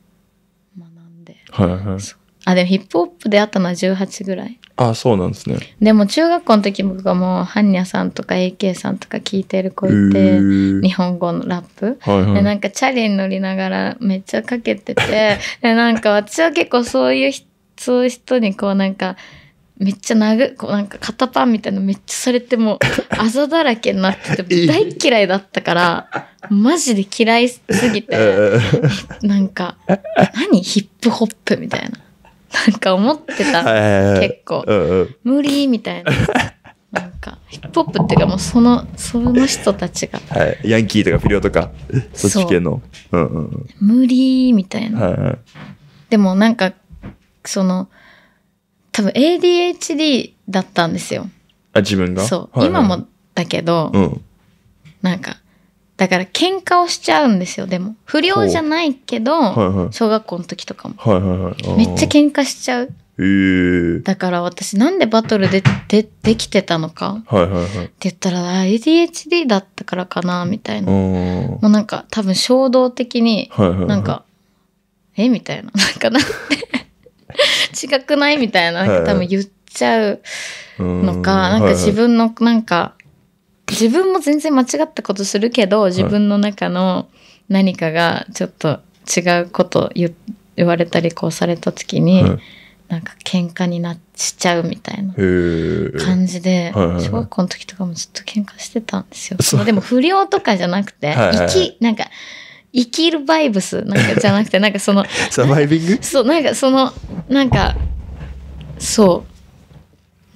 Speaker 3: 学んで、はいはい、そう
Speaker 1: あでもヒップホップでは18ぐらい
Speaker 2: あそうなんですね
Speaker 1: でも中学校の時僕がもう半ニャさんとか AK さんとか聞いてる子いて日本語のラップ、はいはい、でなんかチャリに乗りながらめっちゃかけてて でなんか私は結構そういうそういう人にこうなんかめっちゃ殴こうなんか肩パンみたいなめっちゃされてもう あざだらけになってて大嫌いだったからマジで嫌いすぎてなんか何ヒップホップみたいななんか思ってた。結構、うんうん、無理みたいな。なんか、ヒップホップっていうかもうその、その人たちが。
Speaker 2: はい。ヤンキーとかフィリオとか、そっち系の。うんうん。
Speaker 1: 無理みたいな。はいはい、でもなんか、その、多分 ADHD だったんですよ。
Speaker 2: あ、自分がそう、はいはい。今も
Speaker 1: だけど、うん、なんか、だから喧嘩をしちゃうんですよでも不良じゃないけど、はいはい、小学校の時とかも、
Speaker 2: はいはいはい、めっちゃ喧嘩しちゃう、
Speaker 1: だから私なんでバトルででできてたのか、
Speaker 3: はいはいはい、って
Speaker 1: 言ったら ADHD だったからかなみたいな
Speaker 3: もう
Speaker 1: なんか多分衝動的に、はいはいはい、なんかえみたいななんかなんて 違くないみたいななんか多分言っちゃう
Speaker 3: のか、はいはい、なんか自分
Speaker 1: のなんか、自分も全然間違ったことするけど自分の中の何かがちょっと違うこと言言われたりこうされた時に、はい、なんか喧嘩になしちゃうみたいな感じで、小学校の時とかもずっと喧嘩してたんですよ。そうでも不良とかじゃなくて、生き、なんか、生きるバイブスなんかじゃなくて、なんかその、
Speaker 2: サバイビングそ
Speaker 1: う、なんかその、なんか、そ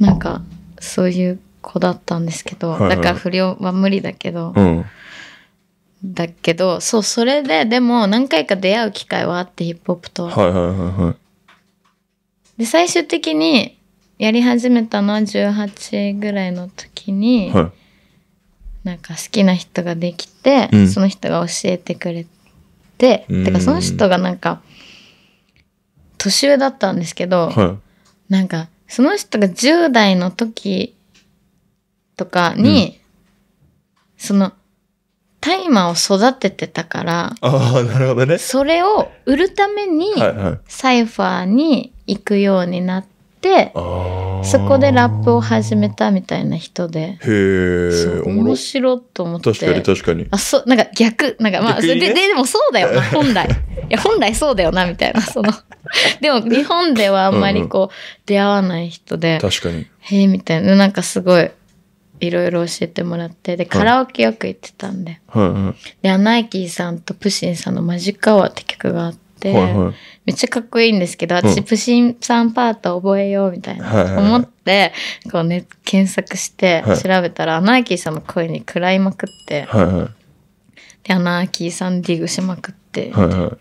Speaker 1: う、なんか、そういう子だったんですけど、はいはい、だから不良は無理だけど、うん、だけどそうそれででも何回か出会う機会はあってヒップホップと。は
Speaker 3: いはいはいは
Speaker 1: い、で最終的にやり始めたのは18ぐらいの時に、はい、なんか好きな人ができて、うん、その人が教えてくれて、うん、てかその人がなんか年上だったんですけど、はい、なんかその人が10代の時とかに、その、大麻を育ててたから、
Speaker 2: ああ、なるほどね。そ
Speaker 1: れを売るために、はいはい、サイファーに行くようになって、そこでラップを始めたみたいな人で。
Speaker 2: へえ、面白
Speaker 1: いと思って。確かに確かに。あ、そう、なんか逆、なんかまあ、ね、で、でもそうだよな、本来。いや、本来そうだよな、みたいな、その。でも日本ではあんまりこう、うんうん、出会わない人で。確かに。へえ、みたいな、なんかすごい。いろいろ教えてもらってでカラオケよく行ってたんで,、
Speaker 3: はいはい、
Speaker 1: でアナイキーさんとプシンさんの「マジカワ」って曲があって、はいはい、めっちゃかっこいいんですけど私、プシンさんパート覚えようみたいな思って、こうね、検索して調べたら、アナーキーさんの声に食らいまくって、はいはい、でアナーキーさんディグしまくって、はいは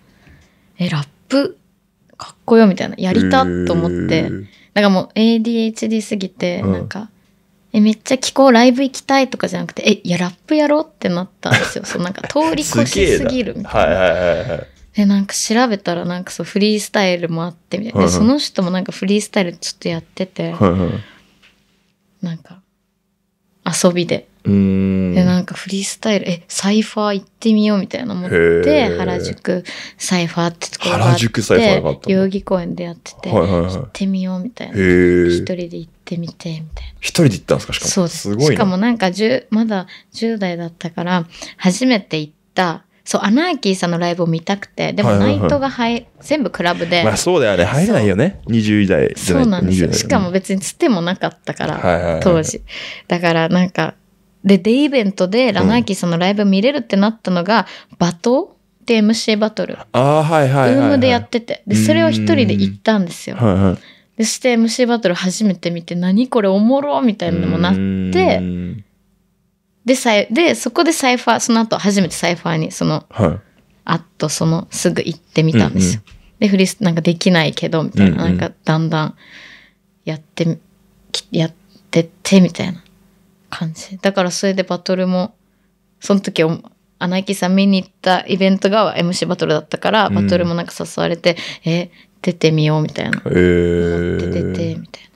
Speaker 1: い、えラップかっこよみたいなやりたと思って、なんかもう ADHD すぎて、なんか。え、めっちゃ気候ライブ行きたいとかじゃなくて、え、いや、ラップやろうってなったんですよ。そう、なんか 通り越しすぎるみた
Speaker 2: いな。はいはいはい
Speaker 1: で、なんか調べたらなんかそう、フリースタイルもあってみたいな。で、その人もなんかフリースタイルちょっとやってて、なんか、遊びで。
Speaker 3: で、な
Speaker 1: んかフリースタイル、え、サイファー行ってみようみたいな思って、原宿サイファーってところがあって、原宿サイファーがあった代々木公園でやってて、はいはいはい、行ってみようみたいな。一人で行ってみて、みたいな。
Speaker 2: 一人で行ったんですかしかも。そうです。すごいしかも
Speaker 1: なんか十まだ10代だったから、初めて行った、そう、アナーキーさんのライブを見たくて、でもナイトが入、はいはいはい、全部クラブで。まあそ
Speaker 2: うだよね、入れないよね。20代そうなんですよ。しかも
Speaker 1: 別につてもなかったから、はいはいはい、当時。だからなんか、で、デイベントでラナーキーさんのライブ見れるってなったのが、トーって MC バトル。あ
Speaker 3: あ、はいはいはい、はい。ウームでやっ
Speaker 1: てて。で、それを一人で行ったんですよ。で、して MC バトル初めて見て、何これおもろみたいなのもなって、で、さいで、そこでサイファー、その後初めてサイファーに、その、はい、あっと、その、すぐ行ってみたんですよ。うんうん、で、フリス、なんかできないけど、みたいな、うんうん、なんかだんだんやって、やってって、みたいな。感じ。だからそれでバトルも、その時アナイキさん見に行ったイベントが MC バトルだったから、バトルもなんか誘われて、うん、え、出てみようみたいな。え
Speaker 2: ー、出て、みたいな。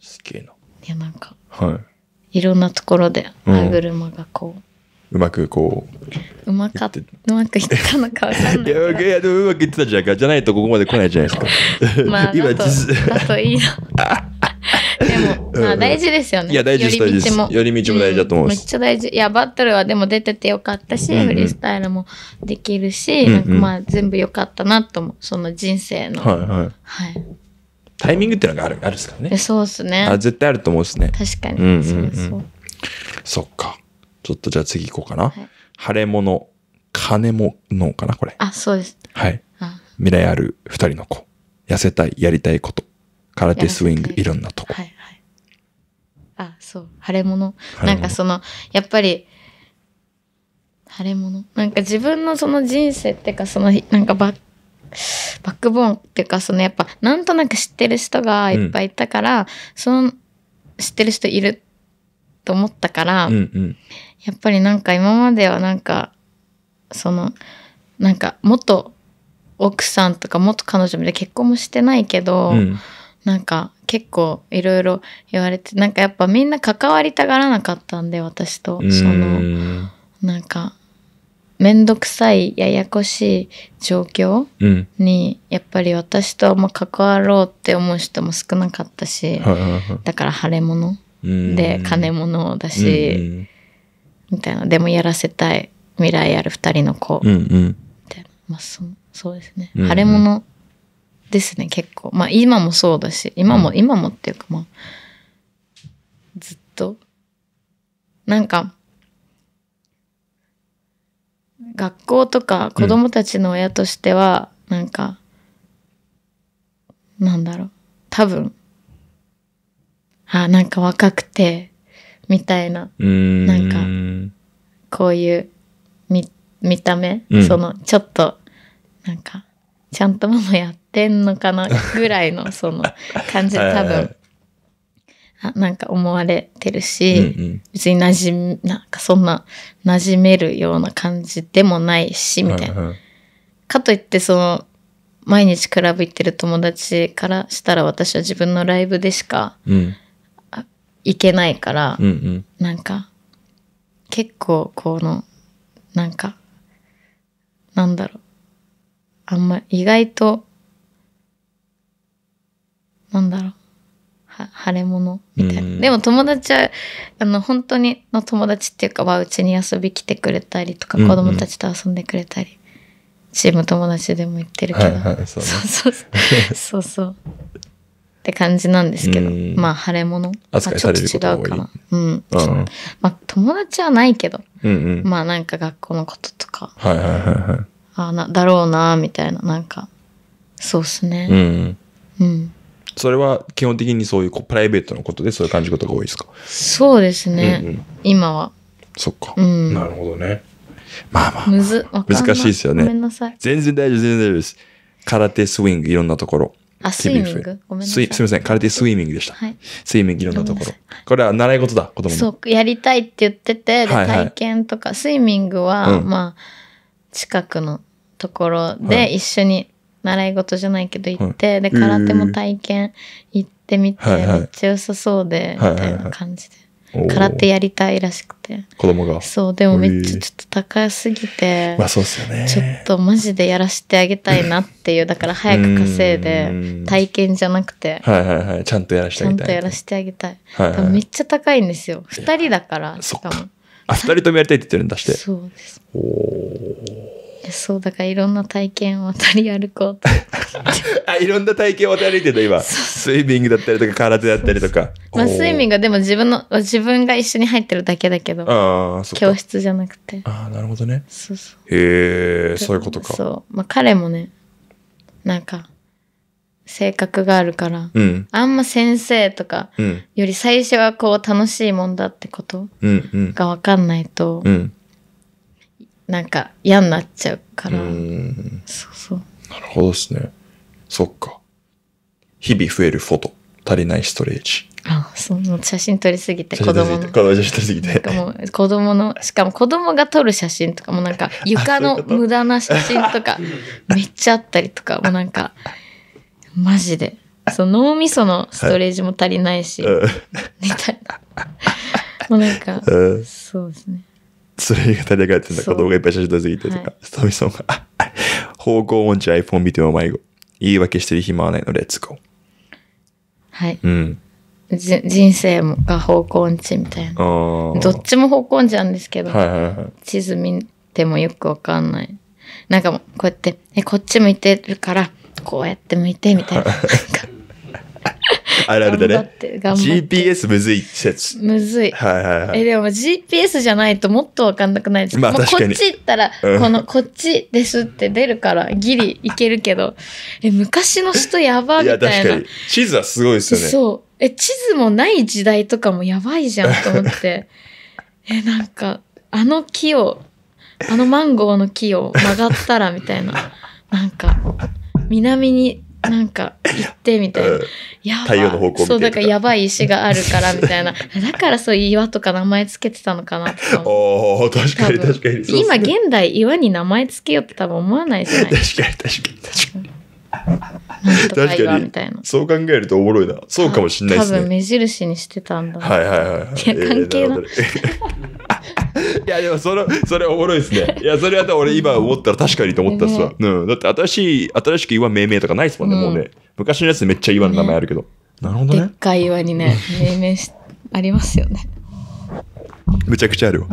Speaker 2: すげえな。いや、なんか、は
Speaker 1: い。いろんなところで歯車がこう、うん
Speaker 2: うまくこ
Speaker 1: ううまかっうまくいったの
Speaker 2: か分かんないいややでもうまくいってたじゃないかじゃないとここまで来ないじゃないですか まあ 今だ
Speaker 1: とといいな
Speaker 2: あ大事ですよね。いや、大事です、大事です。寄り道も大事だと思う、うん、めっち
Speaker 1: ゃ大事。いや、バトルはでも出ててよかったし、うんうん、フリースタイルもできるし、うんうん、なんかまあ、全部よかったなと思う。その人生の。はい
Speaker 2: はい。はい、タイミングっていうのがある、あるっすからね。
Speaker 1: そうっすね。あ、
Speaker 2: 絶対あると思うっすね。確かに。うんうんうん、そうそう。そっか。ちょっとじゃあ次行こうかな。はい、晴れ物、金ものかな、これ。
Speaker 1: あ、そうです。はい。
Speaker 2: 未来ある二人の子。痩せたい、やりたいこと。空手スイング、いろんなと
Speaker 1: こ。はいあ、そう、腫れ物。なんかその、やっぱり、腫れ物なんか自分のその人生っていうか、その、なんかバッ、バックボーンっていうか、そのやっぱ、なんとなく知ってる人がいっぱいいたから、うん、その、知ってる人いると思ったから、うんうん、やっぱりなんか今まではなんか、その、なんか、元奥さんとか元彼女みたいな結婚もしてないけど、うんなんか結構いろいろ言われてなんかやっぱみんな関わりたがらなかったんで私とそのなんか面倒くさいややこしい状況に、やっぱり私とあんま関わろうって思う人も少なかったし、だから腫れ物
Speaker 3: で金
Speaker 1: 物だし、みたいなでもやらせたい未来ある2人の子、
Speaker 3: みたいなまあそそうですね、腫れ
Speaker 1: 物ですね、結構。まあ今もそうだし、今も、うん、今もっていうかまあ、ずっと。なんか、学校とか子供たちの親としては、うん、なんか、なんだろう、多分、あ、なんか若くて、みたいな、
Speaker 3: なんか、
Speaker 1: こういう見、見た目、うん、その、ちょっと、なんか、ちゃんとママやってんのかな ぐらいのその感じで多分、あなんか思われてるし、うんうん、別に馴染み、なんかそんな馴染めるような感じでもないし、みたいな。かといってその、毎日クラブ行ってる友達からしたら私は自分のライブでしか行けないから、うんうん、なんか結構このなんかなんだろうあんま意外と、なんだろう、は腫れ物みたいな。でも友達は、あの、本当にの友達っていうかは、うちに遊び来てくれたりとか、子供たちと遊んでくれたり、チーム友達でも行ってるけど、そうそうそうそう。そうって感じなんですけど、まあ腫れ物あ、ちょっと違うかな。うん。まあ友達はないけど、まあなんか学校のことと
Speaker 3: か。はいはいはいはい。
Speaker 1: あなだろうなみたいななんかそうっすねうんうん
Speaker 2: それは基本的にそういうプライベートのことでそういう感じことが多いですか
Speaker 1: そうですね、うんうん、今はそっか、うん、なるほどねまあまあ、むず
Speaker 3: 難しいですよねごめんなさい
Speaker 2: 全然大丈夫全然大丈夫です空手スイングいろんなところ
Speaker 3: あスイミングごめんなさい
Speaker 2: すみません空手スイミングでした、はい、スイミングいろんなところこれは習い事だ子供そ
Speaker 1: うやりたいって言ってて、はいはい、体験とかスイミングは、うん、まあ近くのところで一緒に習い事じゃないけど行って、はい、で空手も体験行ってみて、はいはい、めっちゃ良さそうで、みたいな感じで、
Speaker 2: はいはいはい、空手やり
Speaker 1: たいらしくて
Speaker 2: 子供がそうでもめっちゃちょっ
Speaker 1: と高すぎて、まあそうっすよね、ちょっとマジでやらしてあげたいなっていうだから早く稼いで体験じゃなくて、
Speaker 2: はいはいはい、ちゃんとやらしてあげたいちゃんとやら
Speaker 1: してあげたい、はいはい、めっちゃ高いんですよ2人だからしかも。
Speaker 2: あ、二人ともやりたいって言ってるんだして。そうです。お
Speaker 1: そうだからいろんな体験を渡り歩こうと
Speaker 2: あいろんな体験を渡り歩いてた今スイミングだったりとか空手だったりとかまあスイ
Speaker 1: ミングはでも自分の自分が一緒に入ってるだけだけどああ、教室じゃなくてああなるほどねそうそうへえそういうことかそうまあ彼もねなんか性格があるから、うん、あんま先生とかより最初はこう楽しいもんだってこと
Speaker 3: が
Speaker 1: 分かんないと、うん、なんか嫌になっちゃうからそうそう
Speaker 2: なるほどですねそっか日々増えるフォト足りないストレージ
Speaker 1: あその写真撮りすぎて子供の
Speaker 2: 子
Speaker 1: 供のしかも子供が撮る写真とかもなんか 床の無駄な写真とか めっちゃあったりとかもうなんかマジで。そう脳みそのストレージも足りないし、みたいな。
Speaker 3: もうなんか、そうですね。
Speaker 2: それが足りなくなって、んんか動画いっぱい写真撮りすぎてとか、ストレージが、方向音痴 iPhone 見ても迷子。言い訳してる暇はないの、レッツ
Speaker 1: ゴー。はい。うん。じ人生もが方向音痴みたい
Speaker 3: な。どっ
Speaker 1: ちも方向音痴なんですけど、はいはいはい、地図見てもよくわかんない。なんかもう、こうやって、え、こっち向いてるから、こうやって向いてみたいな。
Speaker 2: あるあるだね。GPS むずい説。
Speaker 1: むずい。はいはいはい。え、でも GPS じゃないともっとわかんなくないですかまあ確かに。こっち行ったら、この、こっちですって出るから、ギリいけるけど、え、昔の人やばみたいな。いや確かに。
Speaker 2: 地図はすごいですよね。そ
Speaker 1: う。え、地図もない時代とかもやばいじゃんと思って。え、なんか、あの木を、あのマンゴーの木を曲がったらみたいな。なんか。南になんか行ってみたいな。うん、やば太
Speaker 2: 陽の方向そう、だか
Speaker 1: らやばい石があるからみたいな。だからそういう岩とか名前つけてたのかなと
Speaker 2: か。確かに確かに。今
Speaker 1: 現代岩に名前つけようって多分思わないじゃないで
Speaker 2: すか。確確かに確
Speaker 1: かに。確かに。
Speaker 2: そう考えるとおもろいな。そうかもしんないですね。多分
Speaker 1: 目印にしてたんだ。はい
Speaker 2: はいはい。いや、関係ない。いや、でも、それ、それおもろいですね。いや、それは俺今思ったら確かにと思ったっすわ。うん。だって新しい、新しく岩命名とかないっすもんね、もうね。昔のやつめっちゃ岩の名前あるけど。
Speaker 1: なるほどね。でっかい岩にね、命名し、ありますよね。
Speaker 2: めちゃくちゃあるわ。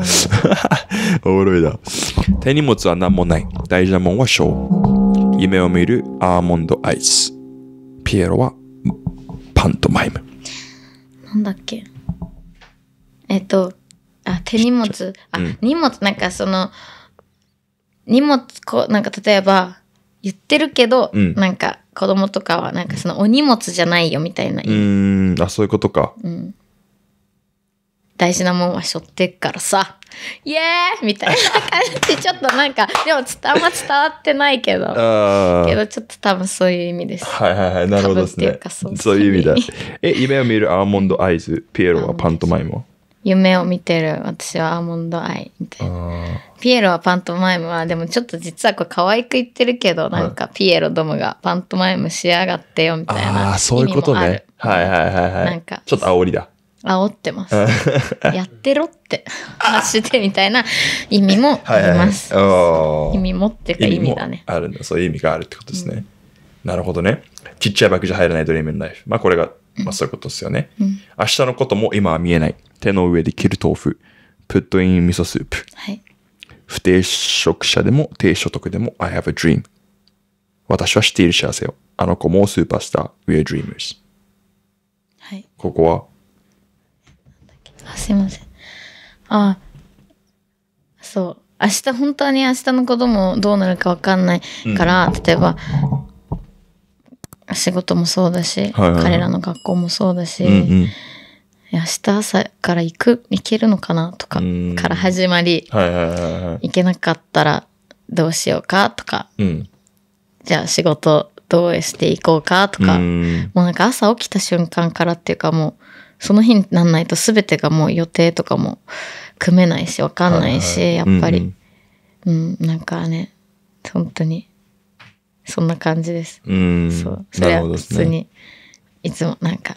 Speaker 2: おもろいだ。手荷物は何もない。大事なもんは小。夢を見るアーモンドアイス。ピエロはパントマイム。
Speaker 1: なんだっけえっと、あ、手荷物。あ、うん、荷物、なんかその、荷物、こうなんか例えば、言ってるけど、うん、なんか子供とかは、なんかそのお荷物じゃないよみたいな。う
Speaker 2: ん、あ、そういうことか。
Speaker 1: うん。大事なもんは背負ってっからさ。イエーイみたいな感じちょっとなんかでもあんま伝わってないけどけどちょっと多分そういう意味ですはいはいはいなるほど
Speaker 2: ですねそういう意味だえ夢を見るアーモンドアイズピエロはパントマイム
Speaker 1: 夢を見てる私はアーモンドアイみ
Speaker 3: たいな
Speaker 1: ピエロはパントマイムはでもちょっと実はこれ可愛く言ってるけど、なんかピエロどもがパントマイムしやがってよみたい
Speaker 2: なああそういうことねはいはいはいはいなんかちょっと煽りだ
Speaker 1: 煽ってます。
Speaker 2: やっ
Speaker 1: てろって、走ってみたいな意味もあります。
Speaker 2: はいはい、意味もってか意味だね。あるんだ。そういう意味があるってことですね。うん、なるほどね。ちっちゃいバッグじゃ入らないドリームライフ。まあこれが、まあそういうことですよね。うん、明日のことも今は見えない。手の上で切る豆腐。プットイン味噌スープ。はい、不定職者でも低所得でも I have a dream。私は知っている幸せを。あの子もスーパースター。We are dreamers。はい、ここは
Speaker 1: あ、すいません。あ、そう。明日、本当に明日の子供どうなるかわかんないから、うん、例えば、仕事もそうだし、はいはい、彼らの学校もそうだし、うんうん明日朝から行く、行けるのかなとか、から始まり、
Speaker 3: はいはいはいは
Speaker 1: い、行けなかったらどうしようかとか、うん、じゃあ仕事どうしていこうかとか、もうなんか朝起きた瞬間からっていうかもう、その日になんないと全てがもう予定とかも組めないし分かんないし、はいはい、やっぱり、うん、うん、なんかね本当にそんな感じです。うんそうそれは普通に、ね、いつもなんか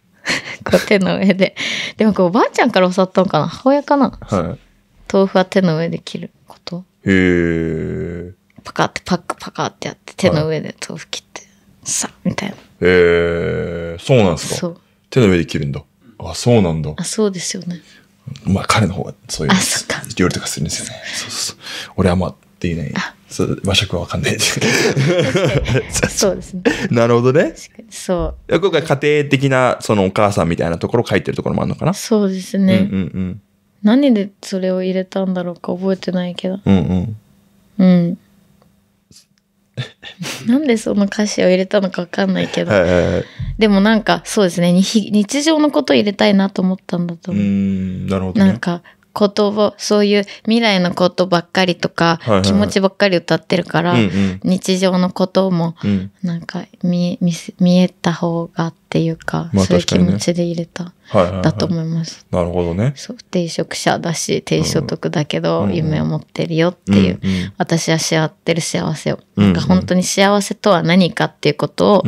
Speaker 1: こう手の上ででもこうおばあちゃんから教わったのかな母親かな、はい、豆腐は手の上で切ること
Speaker 3: へえ
Speaker 1: パカってパックパカってやって手の上で豆腐切って、はい、さみたいなへ
Speaker 2: えそうなんですかそう手の上で切るんだ。あ、そうなんだ。
Speaker 1: あ、そうですよね。
Speaker 2: まあ彼の方がそういう料理とかするんですよね。そうそうそう。俺はまあできない。そう和食はわかんないです。そうですね。なるほどね。そう。今回家庭的なそのお母さんみたいなところを書いてるところもあるのか
Speaker 1: なそうですね。うんうんうん、何でそれを入れたんだろうか覚えてないけど。
Speaker 3: うんうん。う
Speaker 1: ん。なんでその歌詞を入れたのか分かんないけど、はいはいはい、でもなんかそうですね日常のことを入れたいなと思ったんだと思うなるほど、ね、なんかことをそういう未来のことばっかりとか、はいはい気持ちばっかり歌ってるから、うんうん、日常のこともなんか見,、見えた方がっていうかまあかね、そういう気持ちで入れた、はいはいはい、だと思いま
Speaker 2: す。なるほど
Speaker 3: ね。
Speaker 1: そう低職者だし低所得だけど、うん、夢を持ってるよっていう、うんうん、私は幸ってる幸せを、うんうん、なんか本当に幸せとは何かっていうことを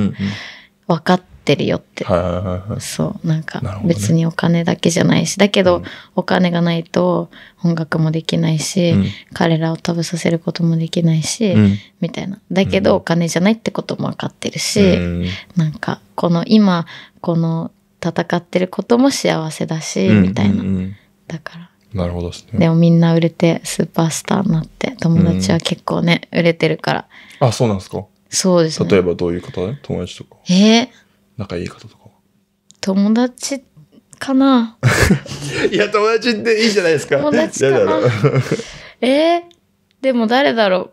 Speaker 1: 分かってってるよって。そう、なんか別にお金だけじゃないし、だけどお金がないと音楽もできないし、うん、彼らを食べさせることもできないし、うん、みたいな。だけどお金じゃないってことも分かってるし、うん、なんかこの今、この戦ってることも幸せだし、みたいな。
Speaker 2: だから。なるほどですね。で
Speaker 1: もみんな売れてスーパースターになって、友達は結構ね、売れてるから。
Speaker 2: あ、そうなんですかそうですね。例えばどういう方友達とか。えー、仲いい方とか
Speaker 1: 友達かな
Speaker 2: いや友達っていいじゃないですか友達かな
Speaker 1: えー、でも誰だろう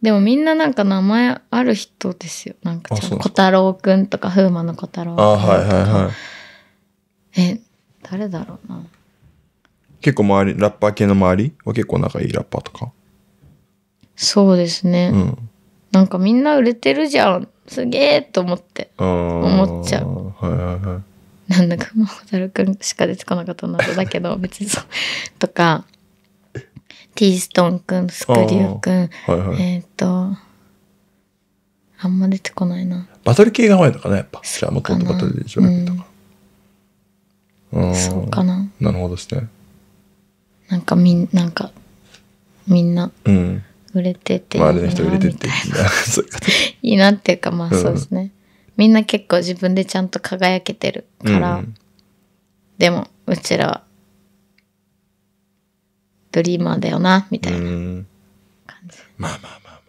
Speaker 1: でもみんななんか名前ある人ですよなんか小太郎くんとか風磨の小太郎くんあはいはいはいえ誰だろうな
Speaker 2: 結構周りラッパー系の周りは結構仲いいラッパーとか
Speaker 1: そうですね、うん、なんかみんな売れてるじゃんすげえと思っ
Speaker 3: て思っちゃう。
Speaker 1: なんだかもう蛍くんしか出てこなかった謎だけど 別にそうとかティーストンくんスクリューくん、はいはい、えっ、ー、とあんま出てこないな。バトル
Speaker 2: 系が多いのかなやっぱ。じゃあもともとバトルでしょ、うん、とか。そうかな。なるほどですね。
Speaker 1: なんかみんなんかみんな、うん、売れてていいな。周りの人売れてていいな。
Speaker 3: そういうこと。いいなっていうか、まあそうです
Speaker 1: ね。みんな結構自分でちゃんと輝けてるから、うん、でもうちらはドリーマーだよなみたいな感じ、ま
Speaker 2: あまあまあまあ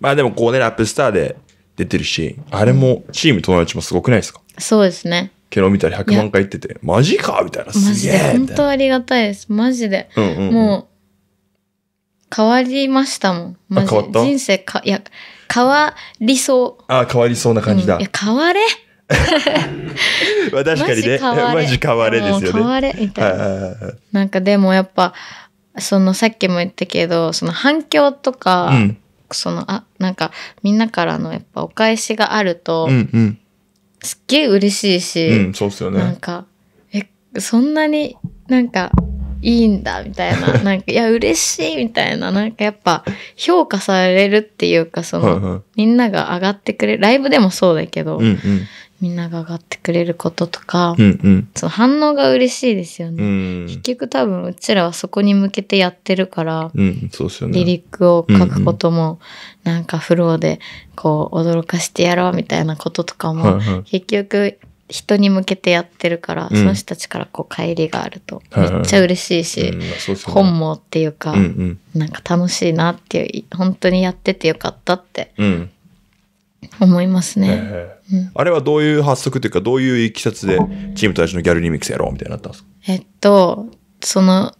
Speaker 2: まあでもこうねラップスターで出てるしあれもチーム友達もすごくないですか
Speaker 1: そうですね
Speaker 2: 昨日見たら100万回言っててマジかみたいなすげえで本当
Speaker 1: ありがたいですマジで、うんうんうん、もう変わりましたもん。マジ変わった人生か、いや、変わりそ
Speaker 2: う。あ変わりそうな感じだ。うん、いや、
Speaker 1: 変われ 確か
Speaker 2: にね。マジ変われですよね。変われみ
Speaker 1: たいな。なんかでもやっぱ、そのさっきも言ったけど、その反響とか、うん、その、あ、なんかみんなからのやっぱお返しがあると、うんうん、すっげえ嬉しいし、うん、そうっすよね。なんか、え、そんなになんかいいんだみたいななんかいや嬉しいみたいななんかやっぱ評価されるっていうかその、みんなが上がってくれるライブでもそうだけど、うんうん、みんなが上がってくれることとか、う
Speaker 3: んうん、そ
Speaker 1: の反応が嬉しいですよね、うん、結局多分うちらはそこに向けてやってるから、
Speaker 3: うんね、リリッ
Speaker 1: クを書くことも、うんうん、なんかフローでこう驚かしてやろうみたいなこととかも、結局人に向けてやってるから、うん、その人たちからこう帰りがあるとめっちゃ嬉しいし、はいはいはいうん、本もっていうか、うんうん、なんか楽しいなっていう本当にやっててよかったって思いますね、えーう
Speaker 2: ん、あれはどういう発足というかどういういきさつでチームと私のギャルリミックスやろうみたいになったんですか
Speaker 1: えっとその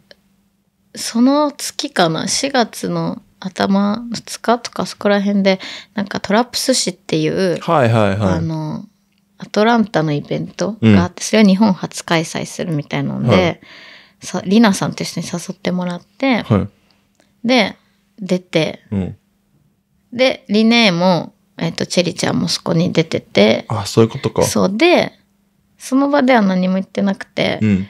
Speaker 1: その月かな4月の頭2日とかそこら辺でなんかトラップ寿司っていう、はいはいはい、あのアトランタのイベントがあって、それは日本初開催するみたいなので、はい、リナさんと一緒に誘ってもらっ
Speaker 3: て、はい、
Speaker 1: で、出て、うん、で、リネーも、えっ、ー、と、チェリちゃんもそこに出てて、
Speaker 2: あ、そういうことか。そう
Speaker 1: で、その場では何も言ってなくて、うん、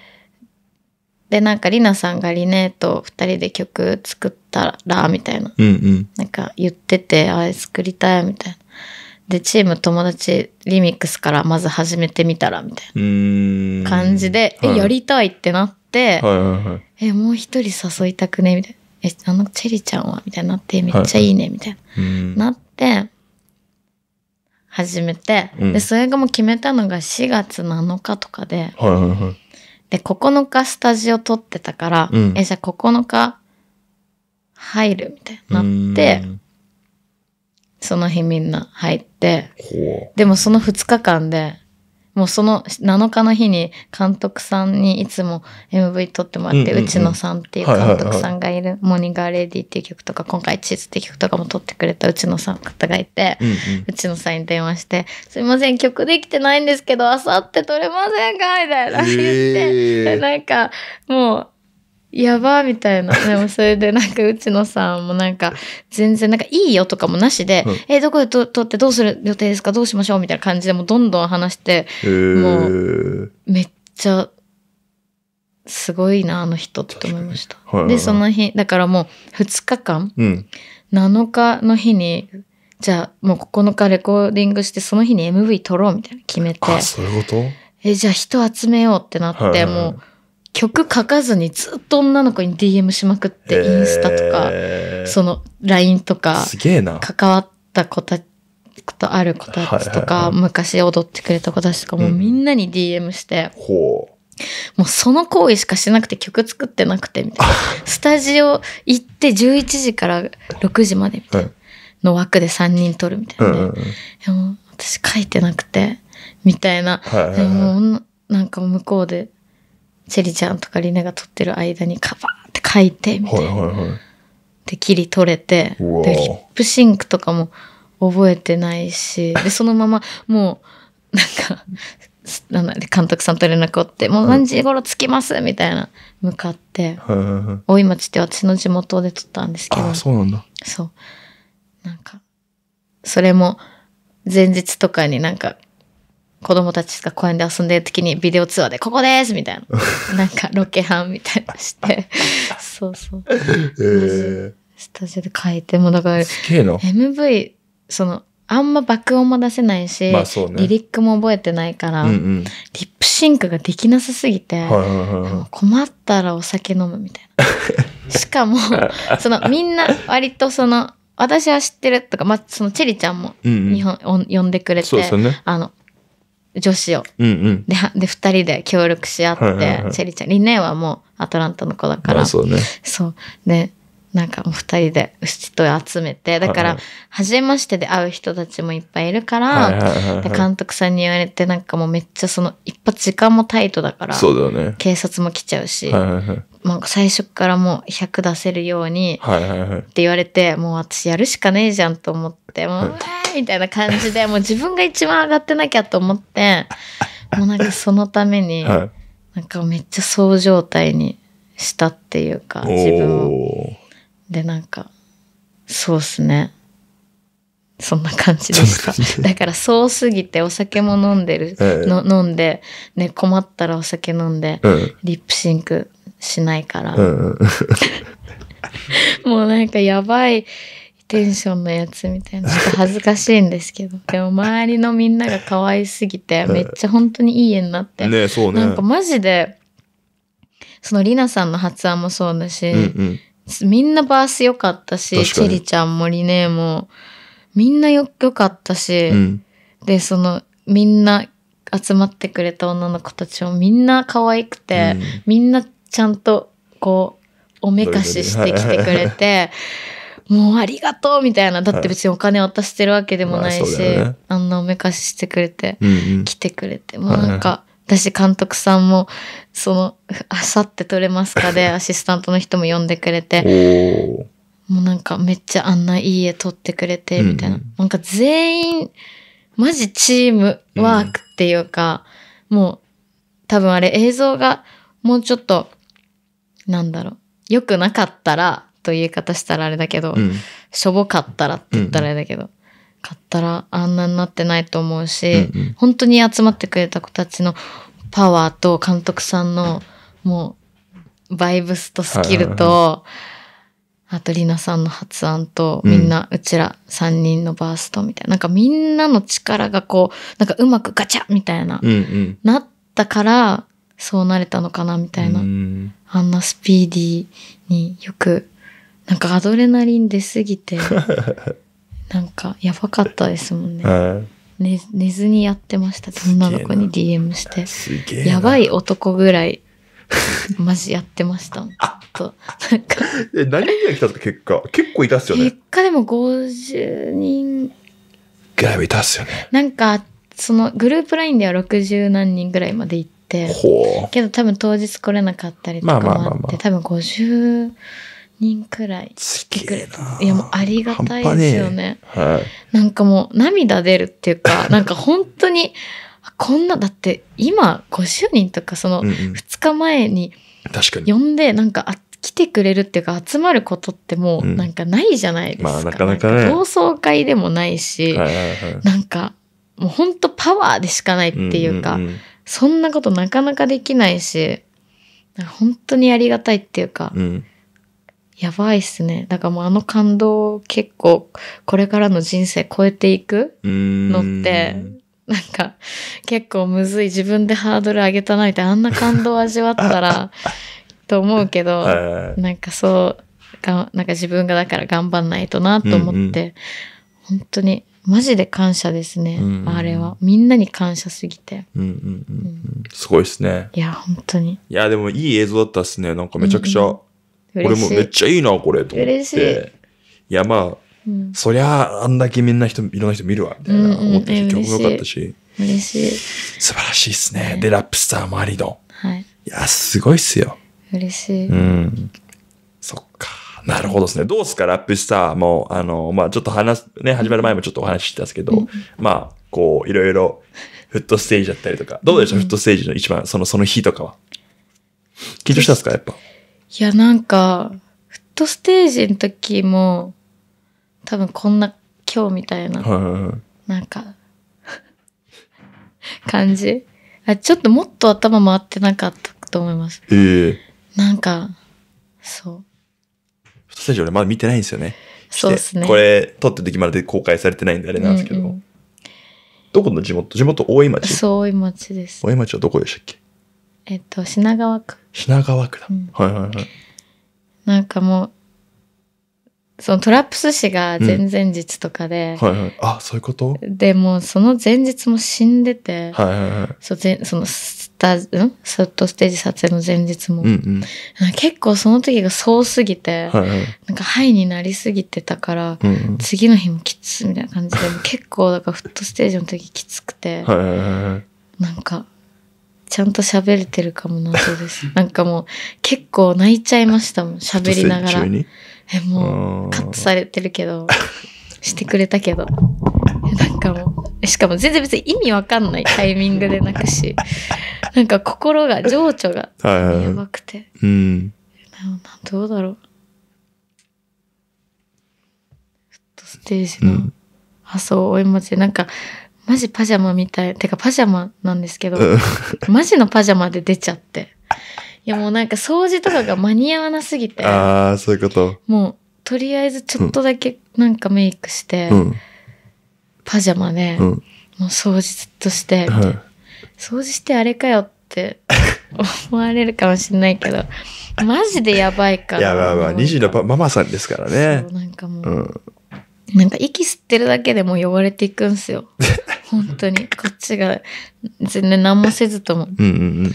Speaker 1: で、なんかリナさんがリネと2人で曲作ったら、みたいな、
Speaker 3: うんうん、な
Speaker 1: んか言ってて、あれ作りたい、みたいな。で、チーム友達リミックスからまず始めてみたら、みた
Speaker 3: いな感
Speaker 1: じで、え、はい、やりたいってなって、はいはいはい、え、もう一人誘いたくねみたいな。え、あのチェリちゃんはみたいになって、めっちゃいいね、みたいな。なって、始めて、で、それがもう決めたのが4月7日とかで、
Speaker 3: はいはいはい、
Speaker 1: で、9日スタジオ撮ってたから、うん、え、じゃあ9日入るみた
Speaker 3: いになって、
Speaker 1: その日みんな入って、でもその2日間で、もうその7日の日に監督さんにいつも MV 撮ってもらって、うち野さんっていう監督さんがいる、モーニングアレディっていう曲とか、今回チーズっていう曲とかも撮ってくれたうちのさん方がいて、うんうん、さんに電話して、すいません、曲できてないんですけど、あさって撮れませんかみたいな言って、なんか、もう、やばみたいな。でもそれでなんか、うちのさんもなんか、全然なんかいいよとかもなしで、うん、え、どこでと撮ってどうする予定ですかどうしましょうみたいな感じでもうどんどん話して、
Speaker 3: もう、
Speaker 1: めっちゃ、すごいな、あの人って思いました。はいはいはい、で、その日、だからもう2日間、うん、7日の日に、じゃあもう9日レコーディングして、その日に MV 撮ろうみたいな決めて。あ、そういうことえ、じゃあ人集めようってなって、はいはいはい、もう、曲書かずにずっと女の子に DM しまくって、インスタとか、その LINE とか、関わった子たちとある子たちとか、昔踊ってくれた子たちとかもみんなに DM して、もうその行為しかしなくて曲作ってなくてみたいな。スタジオ行って11時から6時までみたいな。の枠で3人撮るみたいな、ね。でも私書いてなくて、みたいな。でもなんか向こうでシェリちゃんとかリねが撮ってる間にカバーって書いてみたいな。はいはいはい、で切り取れてでリップシンクとかも覚えてないしでそのままもうなんかなんだ監督さんと連絡をって「もう何時頃着きます」みたいな向かって大井町って私の地元で撮ったんですけどあそうなんだそうなんかそれも前日とかになんか子供たちが公園で遊んでる時にビデオツアーで、ここですみたいな。なんかロケハンみたいなして。そうそう。え
Speaker 2: ー、
Speaker 1: スタジオで書いて、もだから、MV、その、あんま爆音も出せないし、まあね、リリックも覚えてないから、うんうん、リップシンクができなさすぎて、困ったらお酒飲むみたいな。しかも、そのみんな割とその、私は知ってるとか、まあ、そのチェリちゃんも日本、うんうん、呼んでくれて、ね、あの、女子を、うんうん、でで2人で協力し合って、はいはいはい、チェリちゃんリネはもうアトランタの子だから、まあ、そうねそうでなんかもう2人でうちと集めてだから初めましてで会う人たちもいっぱいいるから、はいはい、監督さんに言われてなんかもうめっちゃその一発時間もタイトだから、ね、警察も来ちゃうし、はいはいはい、まあ、最初からもう100出せるように
Speaker 3: って
Speaker 1: 言われて、もう私やるしかねえじゃんと思ってもう、はい、みたいな感じでもう自分が一番上がってなきゃと思って もうなんかそのために、なんかめっちゃそう状態にしたっていうか自分を。でなんかそうっすね。そんな感じでした。だからそうすぎてお酒も飲んでる、ええ、の飲んで、ね、困ったらお酒飲んで、うん、リップシンクしないから。もうなんかやばいテンションのやつみたいな。ちょっと恥ずかしいんですけど。でも周りのみんなが可愛すぎて、めっちゃ本当にいい絵になって。
Speaker 2: ねそうね。なんかマ
Speaker 1: ジで、そのりなさんの発案もそうだし、うんうん、みんなバース良かったし、チェリちゃんもりねも、みんなよ、良かったし、うん、で、その、みんな集まってくれた女の子たちもみんな可愛くて、うん、みんなちゃんとこうおめかししてきてくれて、もうありがとうみたいな。だって別にお金渡してるわけでもないし、はいまあね、あんなおめかししてくれて、うんうん、来てくれて、もうなんか、はい私監督さんも、その、あさって撮れますかで、アシスタントの人も呼んでくれて、もうなんかめっちゃあんないい絵撮ってくれて、みたいな、うん。なんか全員、マジチームワークっていうか、うん、もう多分あれ映像がもうちょっとなんだろう。良くなかったら、という言い方したらあれだけど、うん、しょぼかったらって言ったらあれだけど、うん、買ったらあんなになってないと思うし、うんうん、本当に集まってくれた子たちのパワーと監督さんの、もう、バイブスとスキルと、あと、りなさんの発案と、みんな、うちら3人のバーストみたいな、うん、なんかみんなの力がこう、なんかうまくガチャみたいな、うんうん、なったから、そうなれたのかなみたいな、あんなスピーディーによくなんかアドレナリン出すぎて なんかやばかったですもんね。寝寝ずにやってました女の子に DM してやばい男ぐらいマジやってました となん
Speaker 2: かえ何人ぐらい来たんですか結果結構いたっすよね結
Speaker 1: 果でも50人ぐらいはいたっすよねなんかそのグループラインでは60何人ぐらいまで行って、けど多分当日来れなかったりとかもあって、まあまあまあまあ、多分50人くらい来てくれた。いやもうありがたいですよね。はい、なんかもう涙出るっていうか、なんか本当に、こんな、だって今50人とかその2日前に呼んで、なんかあ来てくれるっていうか集まることってもうなんかないじゃないですか。うんまあ、
Speaker 2: なかなかね。同
Speaker 1: 窓会でもないし、はいはいはい、なんかもう本当パワーでしかないっていうか、うんうんうんそんなことなかなかできないし、本当にありがたいっていうか、うん、やばいっすね。だからもうあの感動を結構これからの人生超えていく
Speaker 3: のって、
Speaker 1: なんか結構むずい自分でハードル上げたなみたいなあんな感動を味わったら と思うけど、なんかそう、なんか自分がだから頑張んないとなと思って、うんうん、本当にマジで感謝ですね、うんうん、あれは。みんなに感謝すぎて。
Speaker 2: うんうんうん。うん、すごいですね。
Speaker 1: いや、本当に。
Speaker 2: いや、でもいい映像だったっすね。なんかめちゃくちゃ。うんうん、俺もめっちゃいいな、これ、と思って。い。いや、まあ、うん、そりゃあ、んだけみんな人、いろんな人見るわ、みたいな思ったし、曲も良かったし。嬉しい。素晴らしいっすね。はで、ラップスターもありの。はい。いや、すごいっすよ。
Speaker 3: 嬉しい。うん。そ
Speaker 2: っか。なるほどですね。どうですか、ラップスターも、あの、まあ、ちょっと話、ね、始まる前もちょっとお話ししてたんですけど、うん、まあ、こう、いろいろ、フットステージだったりとか、どうでしょうん、フットステージの一番、その、その日とかは。緊張したんですか、やっぱ。い
Speaker 1: や、なんか、フットステージの時も、多分こんな、今日みたいな、なんか、感じ。あ、ちょっともっと頭回ってなかったと思います。ええー、なんか、そう。
Speaker 2: スタジオでまだ見てないんですよね。
Speaker 1: そうですね。これ、
Speaker 2: 撮って時まで公開されてないんであれなんですけど。うんうん、どこの地元地元大井町そ
Speaker 1: う、大井町です。
Speaker 2: 大井町はどこでしたっけ
Speaker 1: えっと、品川区。
Speaker 2: 品川区だ。うん、はいはいはい。
Speaker 1: なんかもう、そのトラップス司が前々日とかで、うんはい
Speaker 2: はい、あそういうこと
Speaker 1: でもその前日も死んでて、はいはいはい、そぜそのタんセットステージ撮影の前日も、うんうん、結構その時がそうすぎて、はいはい、なんかハイになりすぎてたから、うんうん、次の日もきつみたいな感じで結構だからフットステージの時きつくて、
Speaker 3: なん
Speaker 1: かちゃんと喋れてるかもなそうです なんかもう結構泣いちゃいましたもん喋りながらえもうカットされてるけどしてくれたけど。なんかもしかも全然別に意味わかんないタイミングで泣くし、なんか心が、情緒が、やば
Speaker 3: くて。うん。
Speaker 1: どうだろう。フットステージのあ、そう、おいもち、なんか、マジパジャマみたい。てかパジャマなんですけど、マジのパジャマで出ちゃって。いやもうなんか掃除とかが間に合わなすぎて。
Speaker 2: ああ、そういうこと。
Speaker 1: もう、とりあえずちょっとだけなんかメイクして、うん、パジャマね、うん、もう掃除ずっとして、はい、掃除してあれかよって思われるかもしれないけど、マジでやばいから。いや、まあまあ、2
Speaker 2: 児のママさんですからね。そう、なんかもう、う
Speaker 1: ん、なんか息吸ってるだけでも汚れていくんすよ。本当に。こっちが全然何もせずとも。うんうんうん。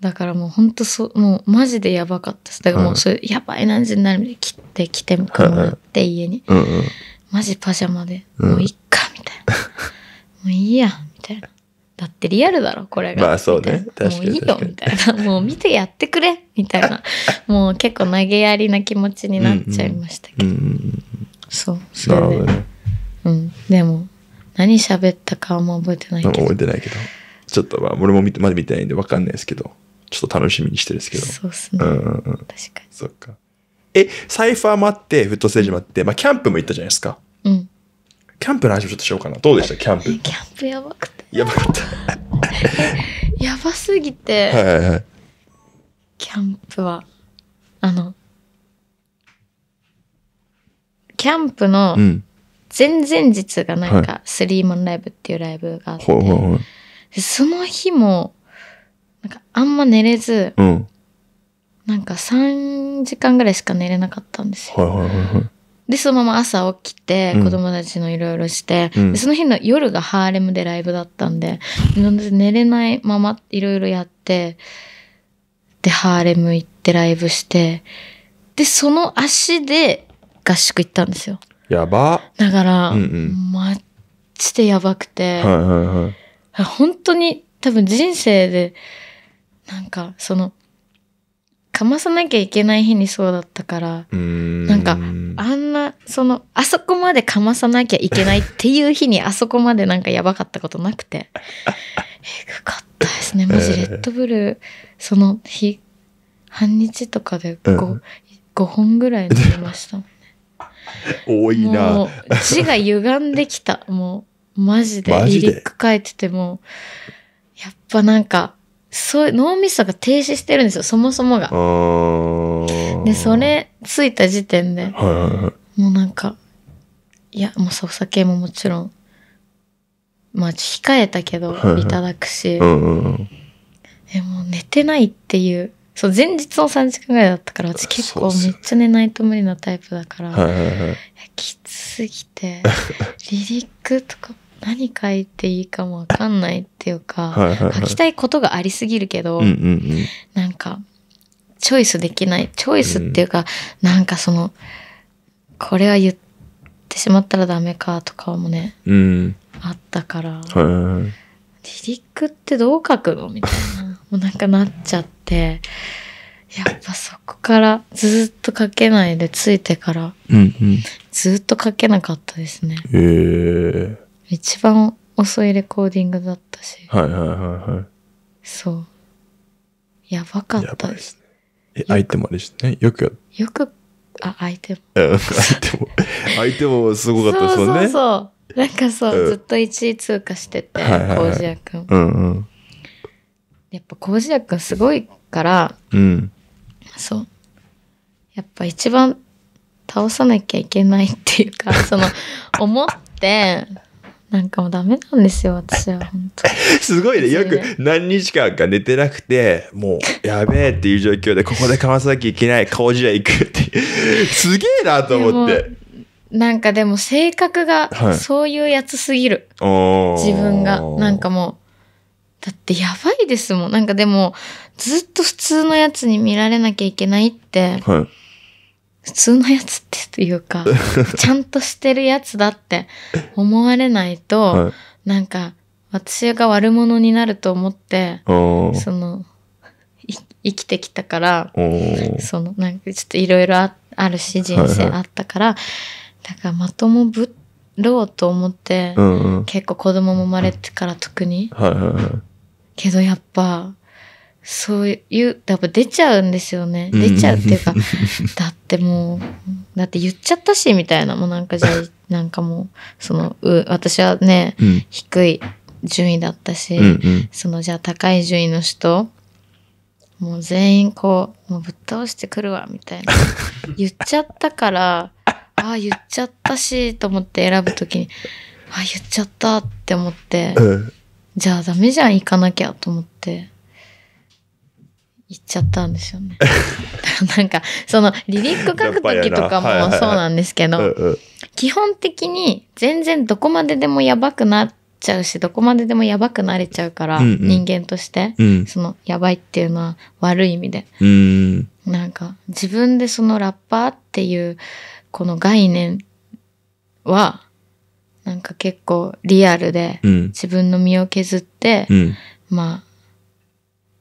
Speaker 1: だからもう本当そう、もうマジでやばかったです。だからもうそれ、やばい何時になるみたいに切ってきてもらって家に。うんうんマジパジャマで、もういっかみたいな もういいやみたいなだってリアルだろこれがまあそうね確かにもういいよみたいなもう見てやってくれみたいな もう結構投げやりな気持ちになっちゃいまし
Speaker 3: たけど、うんうん、そうそほどね、
Speaker 1: うんでも何喋ったかはもう覚えてないけど覚えてない
Speaker 2: けどちょっとまあ俺もまだ見てないんで分かんないですけどちょっと楽しみにしてるんですけどそうっすね、うんうんうん、確かにそっかえ、サイファーもあって、フットステージもあって、まあ、キャンプも行ったじゃないですか。うん。キャンプの話もちょっとしようかな。どうでしたキャンプ。キャンプやばくて。やばかっ
Speaker 1: た。やばすぎて。はいはいはい。キャンプは、あの、キャンプの前々日がなんか、スリーモンライブっていうライブがあって、はい、その日も、なんかあんま寝れず、うん、なんか3時間ぐらいしか寝れなかったんです
Speaker 3: よ。はいはいはいはい
Speaker 1: でそのまま朝起きて子供たちのいろいろし
Speaker 3: て、うん、その日
Speaker 1: の夜がハーレムでライブだったんで、寝れないままいろいろやってでハーレム行ってライブしてでその足で合宿行ったんですよ
Speaker 2: やばだから、うんうん、
Speaker 1: マジでやばくて、はいはいはい、本当に多分人生でなんかそのかまさなきゃいけない日にそうだったから
Speaker 3: なんか
Speaker 1: あんなそのあそこまでかまさなきゃいけないっていう日にあそこまでなんかやばかったことなくて え
Speaker 3: ぐかったですねマジレッド
Speaker 1: ブル、その日半日とかで 5,、うん、5本ぐらい飲みましたもんね
Speaker 2: 多いな字が
Speaker 1: 歪んできたもうマジでリリック書いててもやっぱなんかそう脳みそが停止してるんですよそもそもが。でそれついた時点で、
Speaker 3: も
Speaker 1: うなんかいやもうお酒ももちろんまあ控えたけど、いただくし、えもう寝てないっていうそう前日の3時間ぐらいだったから私結構めっちゃ寝ないと無理なタイプだから、きつすぎて リリックとか何書いていいかもわかんないっていうか、書きたいことがありすぎるけど、なんか、チョイスできない。チョイスっていうか、うん、なんかその、これは言ってしまったらダメかとかもね、うん、あったから、離陸リリックってどう書くのみたいな、もうなんかなっちゃって、やっぱそこからずっと書けないでついてから、うんうん、ずっと書けなかったですね。
Speaker 3: へ、えー。
Speaker 1: 一番遅いレコーディングだった
Speaker 2: し。はいはいはいはい。
Speaker 1: そう。やばかったです。す
Speaker 2: ね、え、相手もあれしてね。よく
Speaker 1: よく、あ、相手も。
Speaker 2: 相手も、相手もすごかったですもんね。そうそう
Speaker 1: そう。なんかそう、ずっと1位通過してて、コ司ジヤくん。うんうん。やっぱコ司ジヤくんすごいから、うん。そう。やっぱ一番倒さなきゃいけないっていうか、その、思って、なんかもうダメなんですよ、私は。本
Speaker 2: 当 すごいね。よく何日間か寝てなくて、もう、やべえっていう状況で、ここでかまさなきゃいけない、顔試合行くって。すげえなと思って。
Speaker 1: なんかでも性格が、そういうやつすぎる。
Speaker 3: はい、自分
Speaker 1: が。なんかもう、だってやばいですもん。なんかでも、ずっと普通のやつに見られなきゃいけないって、はい普通のやつってというか ちゃんとしてるやつだって思われないと、はい、なんか私が悪者になると思ってその生きてきたからそのなんかちょっといろいろあるし人生あったから、はいはい、だからまともぶろうと思って、うんうん、結構子供も生まれてから特に、はいはいはい、けどやっぱそういう、やっぱ出ちゃうんですよね。出ちゃうっていうか、だってもう、だって言っちゃったし、みたいな、もうなんかじゃ なんかもう、その、う、私はね、うん、低い順位だったし、うんうん、そのじゃあ高い順位の人、もう全員こう、もうぶっ倒してくるわ、みたいな。言っちゃったから、ああ、言っちゃったし、と思って選ぶときに、ああ、言っちゃったって思って、うん、じゃあダメじゃん、行かなきゃと思って。行っちゃったんですよね。なんか、その、リリック書くときとかもそうなんですけど、基本的に全然どこまででもやばくなっちゃうし、どこまででもやばくなれちゃうから、うんうん、人間として、うん、その、やばいっていうのは悪い意味で。んなんか、自分でそのラッパーっていう、この概念は、なんか結構リアルで、うん、自分の身を削って、うん、まあ、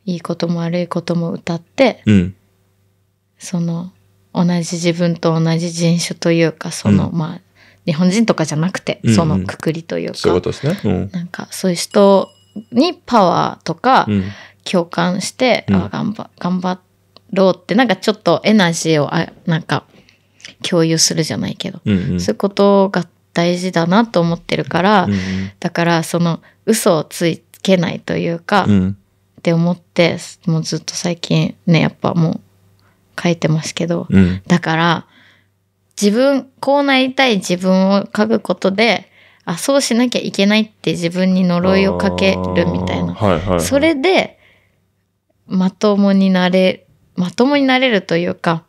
Speaker 1: いいことも悪いことも歌って、うん、その同じ自分と同じ人種というかその、うん、まあ日本人とかじゃなくて、うんうん、そのくくりというかそういうこ
Speaker 2: とですね、うん、な
Speaker 1: んかそういう人にパワーとか共感して、うん、あ頑張頑張ろうってなんかちょっとエナジーをあなんか共有するじゃないけど、
Speaker 3: うんうん、そういうこ
Speaker 1: とが大事だなと思ってるから、うんうん、だからその嘘をつけないというか、うん、って思ってもうずっと最近ねやっぱもう書いてますけど、うん、だから自分こうなりたい自分を書くことであそうしなきゃいけないって自分に呪いをかけるみた
Speaker 3: いな、はいはいはい、そ
Speaker 1: れでまともになれまともになれるというか、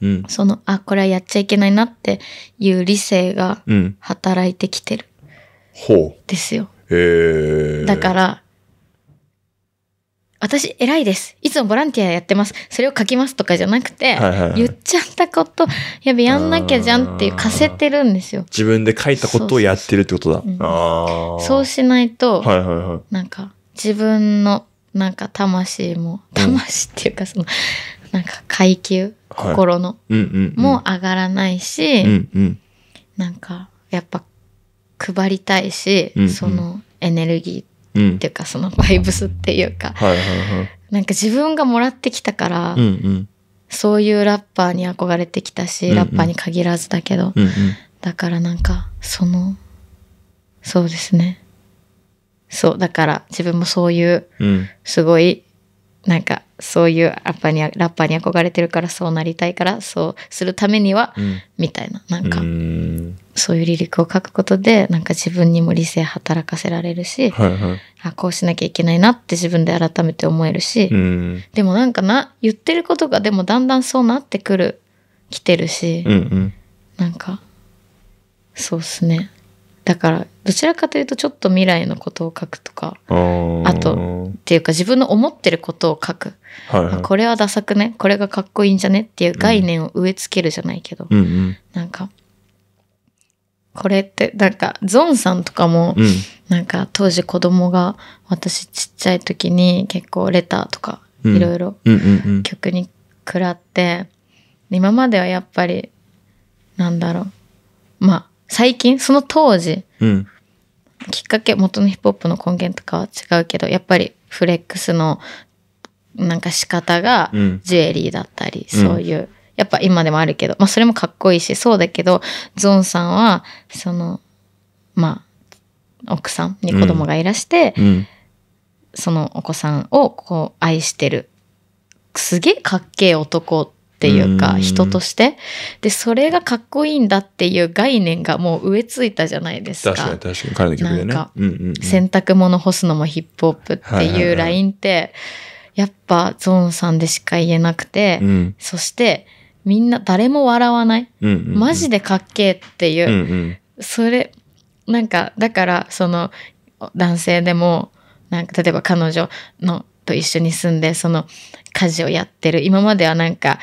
Speaker 1: うん、そのあこれはやっちゃいけないなっていう理性が働いてきてる、うん、ですよ、
Speaker 2: えー、だか
Speaker 1: ら私偉いです。いつもボランティアやってます。それを書きますとかじゃなくて、はいはいはい、言っちゃったこと、やべ、やんなきゃじゃんっていう、かせてるんですよ。
Speaker 2: 自分で書いたことをやってるってことだ。そう、
Speaker 1: うん、しないと、はい
Speaker 2: はい
Speaker 3: はい、
Speaker 1: なんか、自分の、なんか魂も、魂っていうかその、なんか階級、心の、はいうんうんうん、も上がらないし、うんうん、なんか、やっぱ、配りたいし、うんうん、そのエネルギーっていうか、そのバイブスっていうか、なんか自分がもらってきたから、そういうラッパーに憧れてきたし、ラッパーに限らずだけど、だからなんかそのそうですねそうだから自分もそういう、うん、すごいなんかそういうラッパーにラッパーに憧れてるからそうなりたいからそうするためには、みたいななんか。そういう離陸を書くことでなんか自分にも理性働かせられるし、はいはい、あこうしなきゃいけないなって自分で改めて思えるし、でもなんかな言ってることがでもだんだんそうなってくる来てるし、うんうん、なんかそうっすねだからどちらかというとちょっと未来のことを書くとか
Speaker 3: あとっ
Speaker 1: ていうか自分の思ってることを書
Speaker 3: く、はいはい、これ
Speaker 1: はダサくねこれがかっこいいんじゃねっていう概念を植え付けるじゃないけど、うんうん、なんかこれってなんかゾンさんとかも、うん、なんか当時子供が私ちっちゃい時に結構レターとかいろいろ曲に食らって、今まではやっぱりなんだろうまあ最近その当時、うん、きっかけ元のヒップホップの根源とかは違うけどやっぱりフレックスのなんか仕方がジュエリーだったり、うん、そういうやっぱ今でもあるけど、まあそれもかっこいいし、そうだけど、ゾンさんは、その、まあ、奥さんに子供がいらして、うん、そのお子さんをこう愛してる。すげえかっけえ男っていうか、人として。で、それがかっこいいんだっていう概念がもう植え付いたじゃないですか。確か
Speaker 3: に確かに、彼の曲でね。うんう洗
Speaker 1: 濯物干すのもヒップホップっていうラインって、やっぱゾーンさんでしか言えなくて、うん、そしてみんな誰も笑わない、うんうんうん、マジでかっけえっていう、うんうん、それなんかだからその男性でもなんか例えば彼女のと一緒に住んでその家事をやってる今まではなんか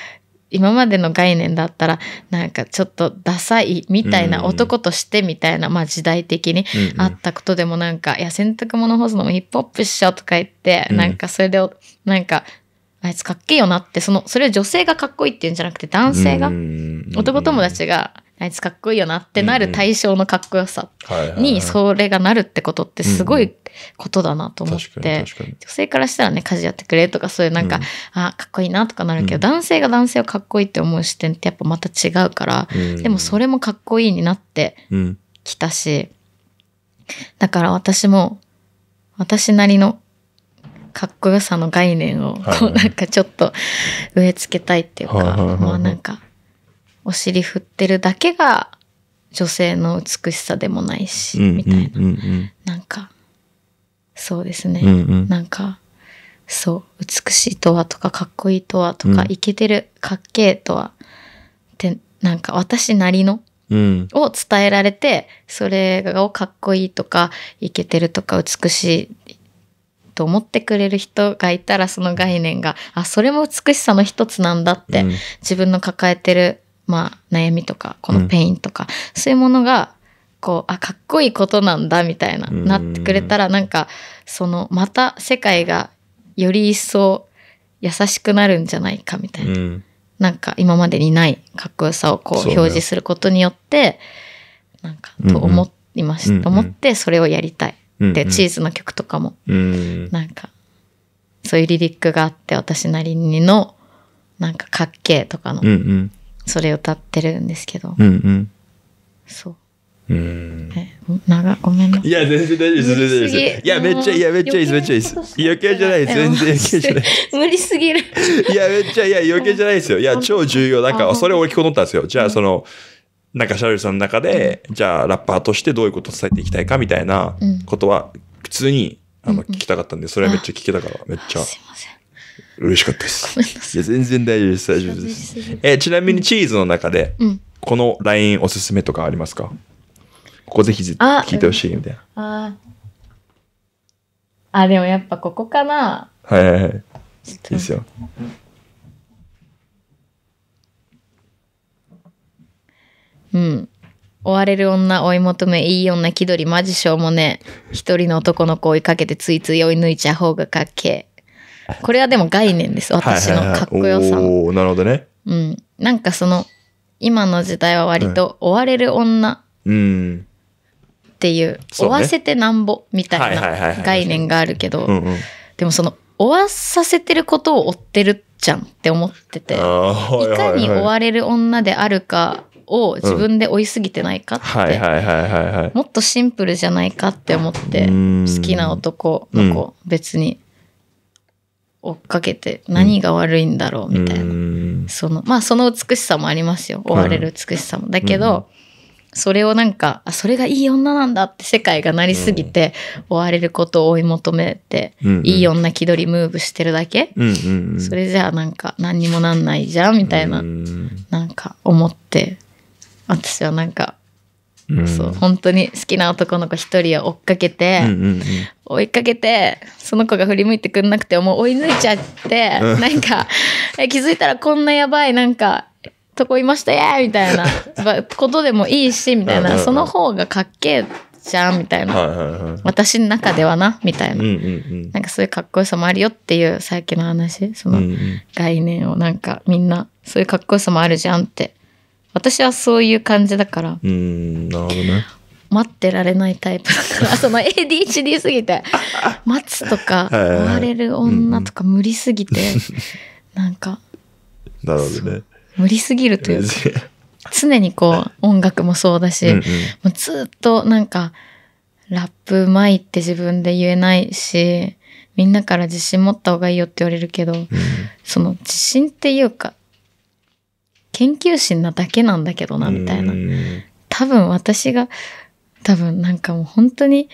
Speaker 1: 今までの概念だったらなんかちょっとダサいみたいな、うんうん、男としてみたいな、まあ、時代的にあったことでもなんか、うんうん、いや洗濯物干すのもヒップホップっしょとか言って、うん、なんかそれでなんかあいつかっけえよなって、その、それは女性がかっこいいっていうんじゃなくて、男性が、男友達が、あいつかっこいいよなってなる対象のかっこよさにそれがなるってことってすごいことだなと思って、女性からしたらね、家事やってくれとかそういうなんか、あかっこいいなとかなるけど、男性が男性をかっこいいって思う視点ってやっぱまた違うから、でもそれもかっこいいになってきたし、だから私も私なりのかっこよさの概念を、こう なんかちょっと植え付けたいっていうか、まあなんか、お尻振ってるだけが女性の美しさでもないし、みたいな。なんか、そうですね。なんか、そう、美しいとはとか、かっこいいとはとか、いけてる、かっけえとは、って、なんか私なりの、うん、を伝えられて、それをかっこいいとか、いけてるとか、美しいと思ってくれる人がいたらその概念があそれも美しさの一つなんだって、うん、自分の抱えてる、まあ、悩みとかこのペインとか、うん、そういうものがこうあかっこいいことなんだみたいななってくれたらなんかそのまた世界がより一層優しくなるんじゃないかみたいな、うん、なんか今までにないかっこよさをこう表示することによって、ね、なんかと思いました、うんうん、思ってそれをやりたい。うんうん、チーズの曲とかも、
Speaker 3: うん、
Speaker 1: なんかそういうリリックがあって私なりにのなんかかっけえとかの、うんうん、それを歌ってるんですけど、うんうん、そう。
Speaker 3: うん。
Speaker 1: え、長、ごめんな。いや、全然
Speaker 2: 大丈夫です。ですいや、めっちゃ、いや、めっちゃいいです、めっちゃいいです。余計じゃないです。全然余計じゃな
Speaker 3: い。無理すぎる。
Speaker 1: いや、めっちゃ、い
Speaker 2: や、余計じゃないですよ。いや、超重要。なんか、それ俺聞こえとったんですよ。じゃあ、その、うんなんかシャルルさんの中で、じゃあラッパーとしてどういうことを伝えていきたいかみたいなことは、普通に、あの、聞きたかったんで、それはめっちゃ聞けたから、めっちゃ。すません。嬉しかったです。い。や、全然大丈夫です。大丈夫です。え、ちなみにチーズの中で、このラインおすすめとかありますかここぜひ聞いてほしいみたいな。
Speaker 3: あ、
Speaker 1: あでもやっぱここかな。
Speaker 2: はいはいはい。いいですよ。
Speaker 1: うん。追われる女追い求め、いい女気取り、マジしょうもね一人の男の子追いかけて、ついつい追い抜いちゃう方がかっけえ。これはでも概念です。私のかっこよさはいは
Speaker 2: いはい、なるほどね。
Speaker 1: うん。なんかその、今の時代は割と追われる女っていう、追わせてなんぼみたいな概念があるけど、でもその追わさせてることを追ってるじゃんって思って
Speaker 2: て、いかに追わ
Speaker 1: れる女であるかを自分で追いすぎてないかって、は
Speaker 2: いはいはいはい、も
Speaker 1: っとシンプルじゃないかって思って好きな男の子、別に追っかけて何が悪いんだろうみた
Speaker 3: いな、
Speaker 1: そのまあその美しさもありますよ追われる美しさも、だけど、それをなんかあそれがいい女なんだって世界がなりすぎて、追われることを追い求めて、いい女気取りムーブしてるだけ、それじゃあなんか何にもなんないじゃんみたいな、うなんか思って私はなんか、
Speaker 3: うん、そう本
Speaker 1: 当に好きな男の子一人を追っかけて、うんうんうん、追いかけてその子が振り向いてくんなくてもう追い抜いちゃってなんかえ気づいたらこんなやばいなんかとこいましたやみたいな ことでもいいしみたいなその方がかっけえじゃんみたい
Speaker 3: な、
Speaker 1: 私の中ではなみたいな、
Speaker 3: うんうん、なん
Speaker 1: かそういうかっこよさもあるよっていう最近の話その概念をなんかみんなそういうかっこよさもあるじゃんって私はそういう感じだから
Speaker 3: うんなるほどね
Speaker 1: 待ってられないタイプだから その ADHD すぎて 待つとか追われる女とか無理すぎて、はいはいなんかなるほどね無理すぎるというか 常にこう音楽もそうだしうん、もうずっとなんかラップうまいって自分で言えないしみんなから自信持った方がいいよって言われるけど、うん、その自信っていうか研究心なだけなんだけどな、みたいな。多分私が、多分なんかもう本当に、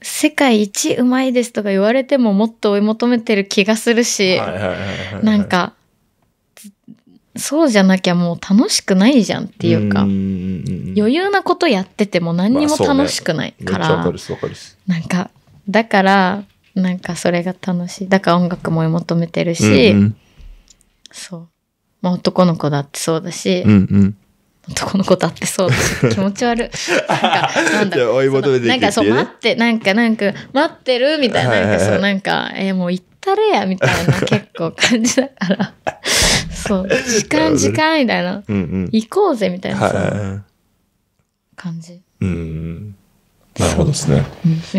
Speaker 1: 世界一うまいですとか言われてももっと追い求めてる気がするし、なんか、そうじゃなきゃもう楽しくないじゃんっていう
Speaker 3: か、
Speaker 2: 余
Speaker 1: 裕なことやってても何にも楽しくないから、まあね、かかなんか、だから、なんかそれが楽しい。だから音楽も追い求めてるし、うんうん、そう。まあ、男の子だってそうだし、うんうん、男の子だってそうだし気持ち悪い
Speaker 2: なんか追い求めていく、ね、なんかそう待っ
Speaker 1: てなんかなんか待ってるみたいな,、なんかそうなんかえー、もう行ったれやみたいな 結構感じだからそう時間時間みたいな、うんうん、行こうぜみたい
Speaker 3: な、
Speaker 1: 感じ。
Speaker 2: うんなるほどですね、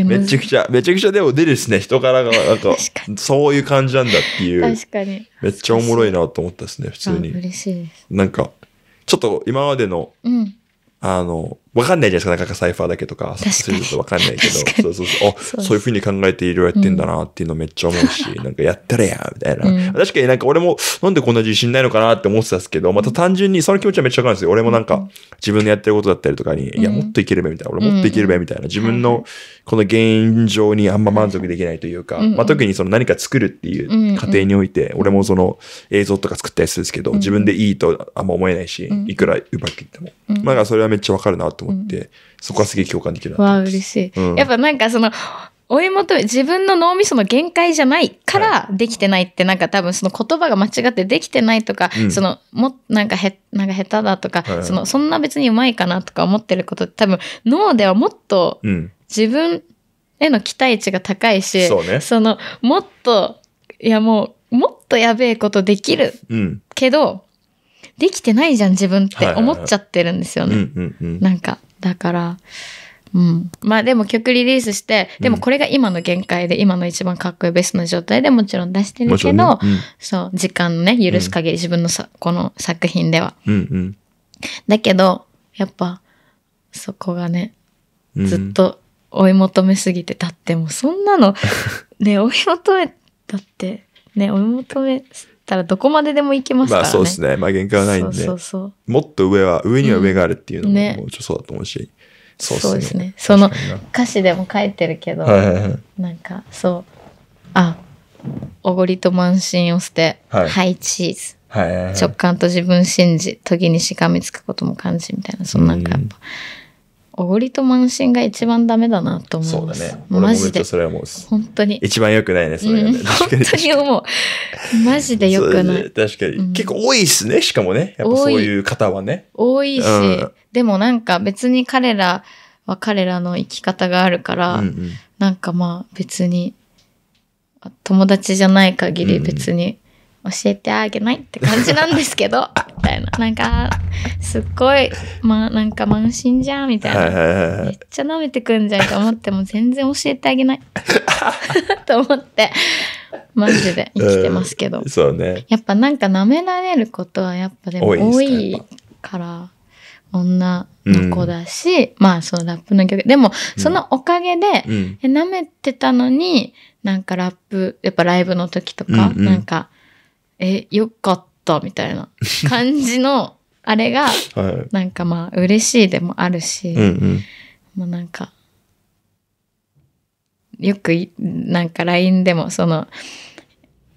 Speaker 2: めちゃくちゃめちゃくちゃでも出るしね人柄がなんか そういう感じなんだっていう確かにめっちゃおもろいなと思ったですね普通に嬉しいですなんかちょっと今までの、うん、あのわかんないじゃないですか、なかかサイファーだけとか、そういうとわかんないけど、そうそうそう、あ、そういうふうに考えていろいろやってんだなっていうのめっちゃ思うし、うん、なんかやったらや、みたいな、うん、確かになんか俺もなんでこんな自信ないのかなって思ってたんですけど、また単純にその気持ちはめっちゃわかるんですよ。俺もなんか自分のやってることだったりとかに、いや、もっといけるべ、みたいな、俺もっといけるべ、みたいな、自分のこの現状にあんま満足できないというか、まあ特にその何か作るっていう過程において、俺もその映像とか作ったりするんですけど、自分でいいとあんま思えないし、いくらうまくいっても。まあそれはめっちゃわかるなとと思って、うん、そこはすげえ共感できるなわあ、
Speaker 1: 嬉しい、うん、やっぱなんかその、追い求め、自分の脳みその限界じゃないからできてないって、なんか多分その言葉が間違ってできてないとか、はい、その、も、なんかへ、なんか下手だとか、はい、その、そんな別にうまいかなとか思ってること多分脳ではもっと、自分への期待値が高いし、うんそね、その、もっと、いやもう、もっとやべえことできる、けど、できてないじゃん、自分って思っちゃってるんですよね。なんか、だから、うん。まあでも曲リリースして、でもこれが今の限界で、今の一番かっこいいベストの状態でもちろん出してるけど、ねうん、そう、時間のね、許す限り、自分のさ、この作品では。うんうん、だけど、やっぱ、そこがね、ずっと追い求めすぎて、だってもうそんなの、ね、追い求め、だって、ね、追い求めたらどこまででも行けますからね。まあそうです
Speaker 2: ね。まあ限界はないんで。そうそうもっと上は、上には上があるっていうのも、ね、もうちょっとそうだと思うし。そうですね。そねその
Speaker 1: 歌詞でも書いてるけど、はいはいはい、なんかそう、あ、おごりと慢心を捨て、はい、チーズ。はいはいはい、直感と自分信じ、時にしがみつくことも感じみたいな、そのなんかやっぱ。うんおごりと慢心が一番ダメだなと思う。そうだね。マジで。それはもう。本当に。
Speaker 2: 一番良くないね、それね。うん、本当
Speaker 1: に思う。マジで良くない。
Speaker 2: 確かに、うん、結構多いっすね、しかもね。やっぱそういう方はね。
Speaker 1: 多いし、うん、でもなんか別に彼らは彼らの生き方があるから、うんうん、なんかまあ別に、友達じゃない限り別に教えてあげないって感じなんですけど みたいななんかすっごい、ま、なんか満身じゃんみたいな、めっちゃ舐めてくんじゃんと思っても全然教えてあげない と思ってマジで生きてますけど、うん、そうね、やっぱなんか舐められることはやっぱでも多いから女の子だし、うん、まあそのラップの曲でもそのおかげで、うん、舐めてたのになんかラップやっぱライブの時とか、うんうん、なんかえ、よかったみたいな 感じの、あれが、はい、なんかまあ、嬉しいでもあるし、うんうん、もうなんか、よくなんか LINE でもその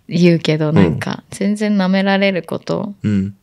Speaker 1: 言うけどなんか全然舐められること、うん、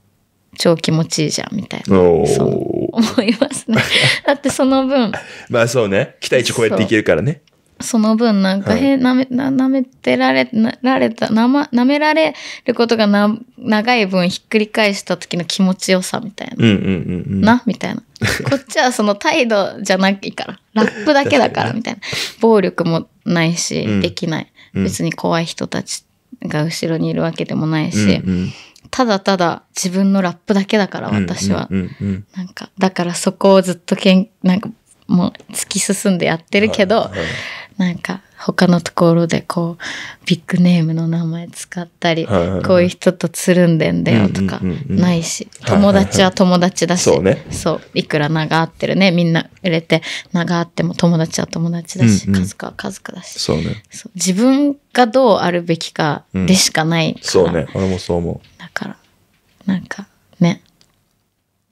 Speaker 1: 超気持ちいいじゃんみたいな、
Speaker 3: そう
Speaker 1: 思いますねだってその分
Speaker 2: まあそうね期待値超えていけるからね
Speaker 1: その分なんか、へ、なめ、な、舐めてられ、な、られた、なま、舐められることがな、長い分ひっくり返した時の気持ちよさみたいな。う
Speaker 3: んうんうん、うん、な、
Speaker 1: みたいな。こっちはその態度じゃないから。ラップだけだからみたいな。暴力もないし、できない。別に怖い人たちが後ろにいるわけでもないし。うんうんただただ自分のラップだけだから私は、なんかだからそこをずっとけんなんかもう突き進んでやってるけど、なんか他のところでこうビッグネームの名前使ったり、はいはいはい、こういう人とつるんでんだよと
Speaker 3: かないし、うんうんうん友達は友
Speaker 1: 達だし、はいはいはい、そう、ね、いくら名があってるねみんな売れて名があっても友達は友達だし、うんうん、家族は家族だしそう、ね、そう自分がどうあるべきかでしかないか
Speaker 2: ら、うん、そうね俺もそう思う
Speaker 1: だからなんか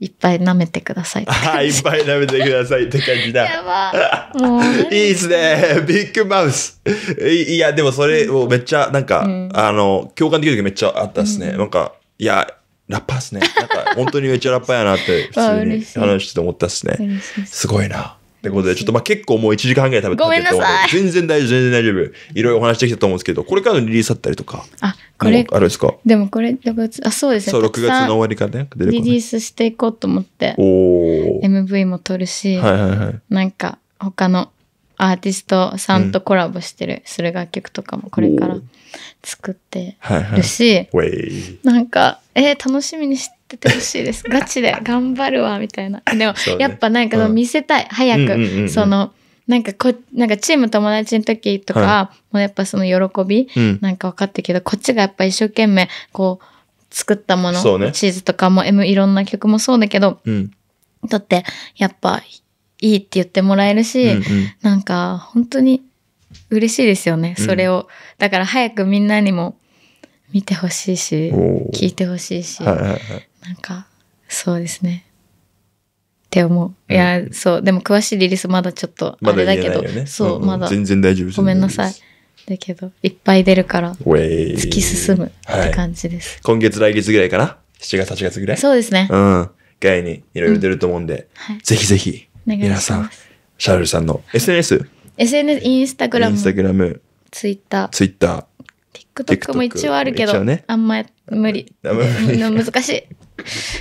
Speaker 1: いっぱい舐めてくださいはい、いっぱ
Speaker 2: い舐めてくださいって感じだ。やば。いいですね。ビッグマウス。いや、でもそれをめっちゃ、なんか、うん、あの、共感できる時めっちゃあったですね。うん、なんか、いや、ラッパーっすね。なんか、本当にめっちゃラッパーやなって、普通に 話してて思ったっすね。すごいな。ってことで、ちょっとまあ結構もう1時間ぐらい食べてたごめんなさい。全然大丈夫、全然大丈夫。いろいろお話できたと思うんですけど、これからのリリースだったりとか。
Speaker 1: あ、これ。あれですかでもこれ、6月、あ、そうですね。そう、6月の終わ
Speaker 2: りからね、出る、リリ
Speaker 1: ースしていこうと思って。
Speaker 2: お
Speaker 1: MV も撮るし、はいはいはい。なんか、他のアーティストさんとコラボしてる、うん、する楽曲とかもこれから作ってるし、はいはい、なんか、えー、楽しみにして出てほしいです。ガチで頑張るわ、みたいな。でも、ね、やっぱなんかの見せたい。うん、早く、うんうんうんその、なんかこ、なんかチーム友達の時とか、はい、もうやっぱその喜び、うん、なんか分かったけど、こっちがやっぱ一生懸命、こう、作ったもの、ね、チーズとかも M いろんな曲もそうだけど、うん、だってやっぱいいって言ってもらえるし、うんうん、なんか本当に嬉しいですよね、うん、それをだから早くみんなにも見てほしいし聞いてほしいし、はいはいはい、なんかそうですねって思ういや、うん、そうでも詳しいリリースまだちょっとあれだけど、ね、そう、うんうん、まだ全然大丈夫ごめんなさいだけどいっぱい出るから突き進むって感じです、
Speaker 2: はい、今月来月ぐらいかな7月8月ぐらいそうですねうん外にいろいろ出ると思うんで、うんはい、ぜひぜひ
Speaker 1: 皆さん
Speaker 2: シャルルさんの SNS
Speaker 1: SNS インスタグラムインスタグラムツイッターツイッター TikTok も一応あるけど、ね、あんま無理難しい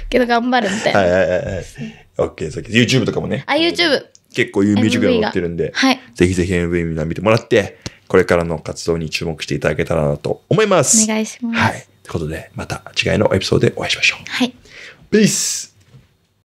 Speaker 1: けど頑張るみたいな。はい
Speaker 2: はいはい。OK、さっき YouTube とかもね。あ、YouTube。結構いうミュージックがってるんで、はい、ぜひぜひ MV みんな見てもらって、これからの活動に注目していただけたらなと思います。お
Speaker 1: 願いします。はい。
Speaker 2: ということで、また次回のエピソードでお会いしましょう。
Speaker 1: はい。Peace!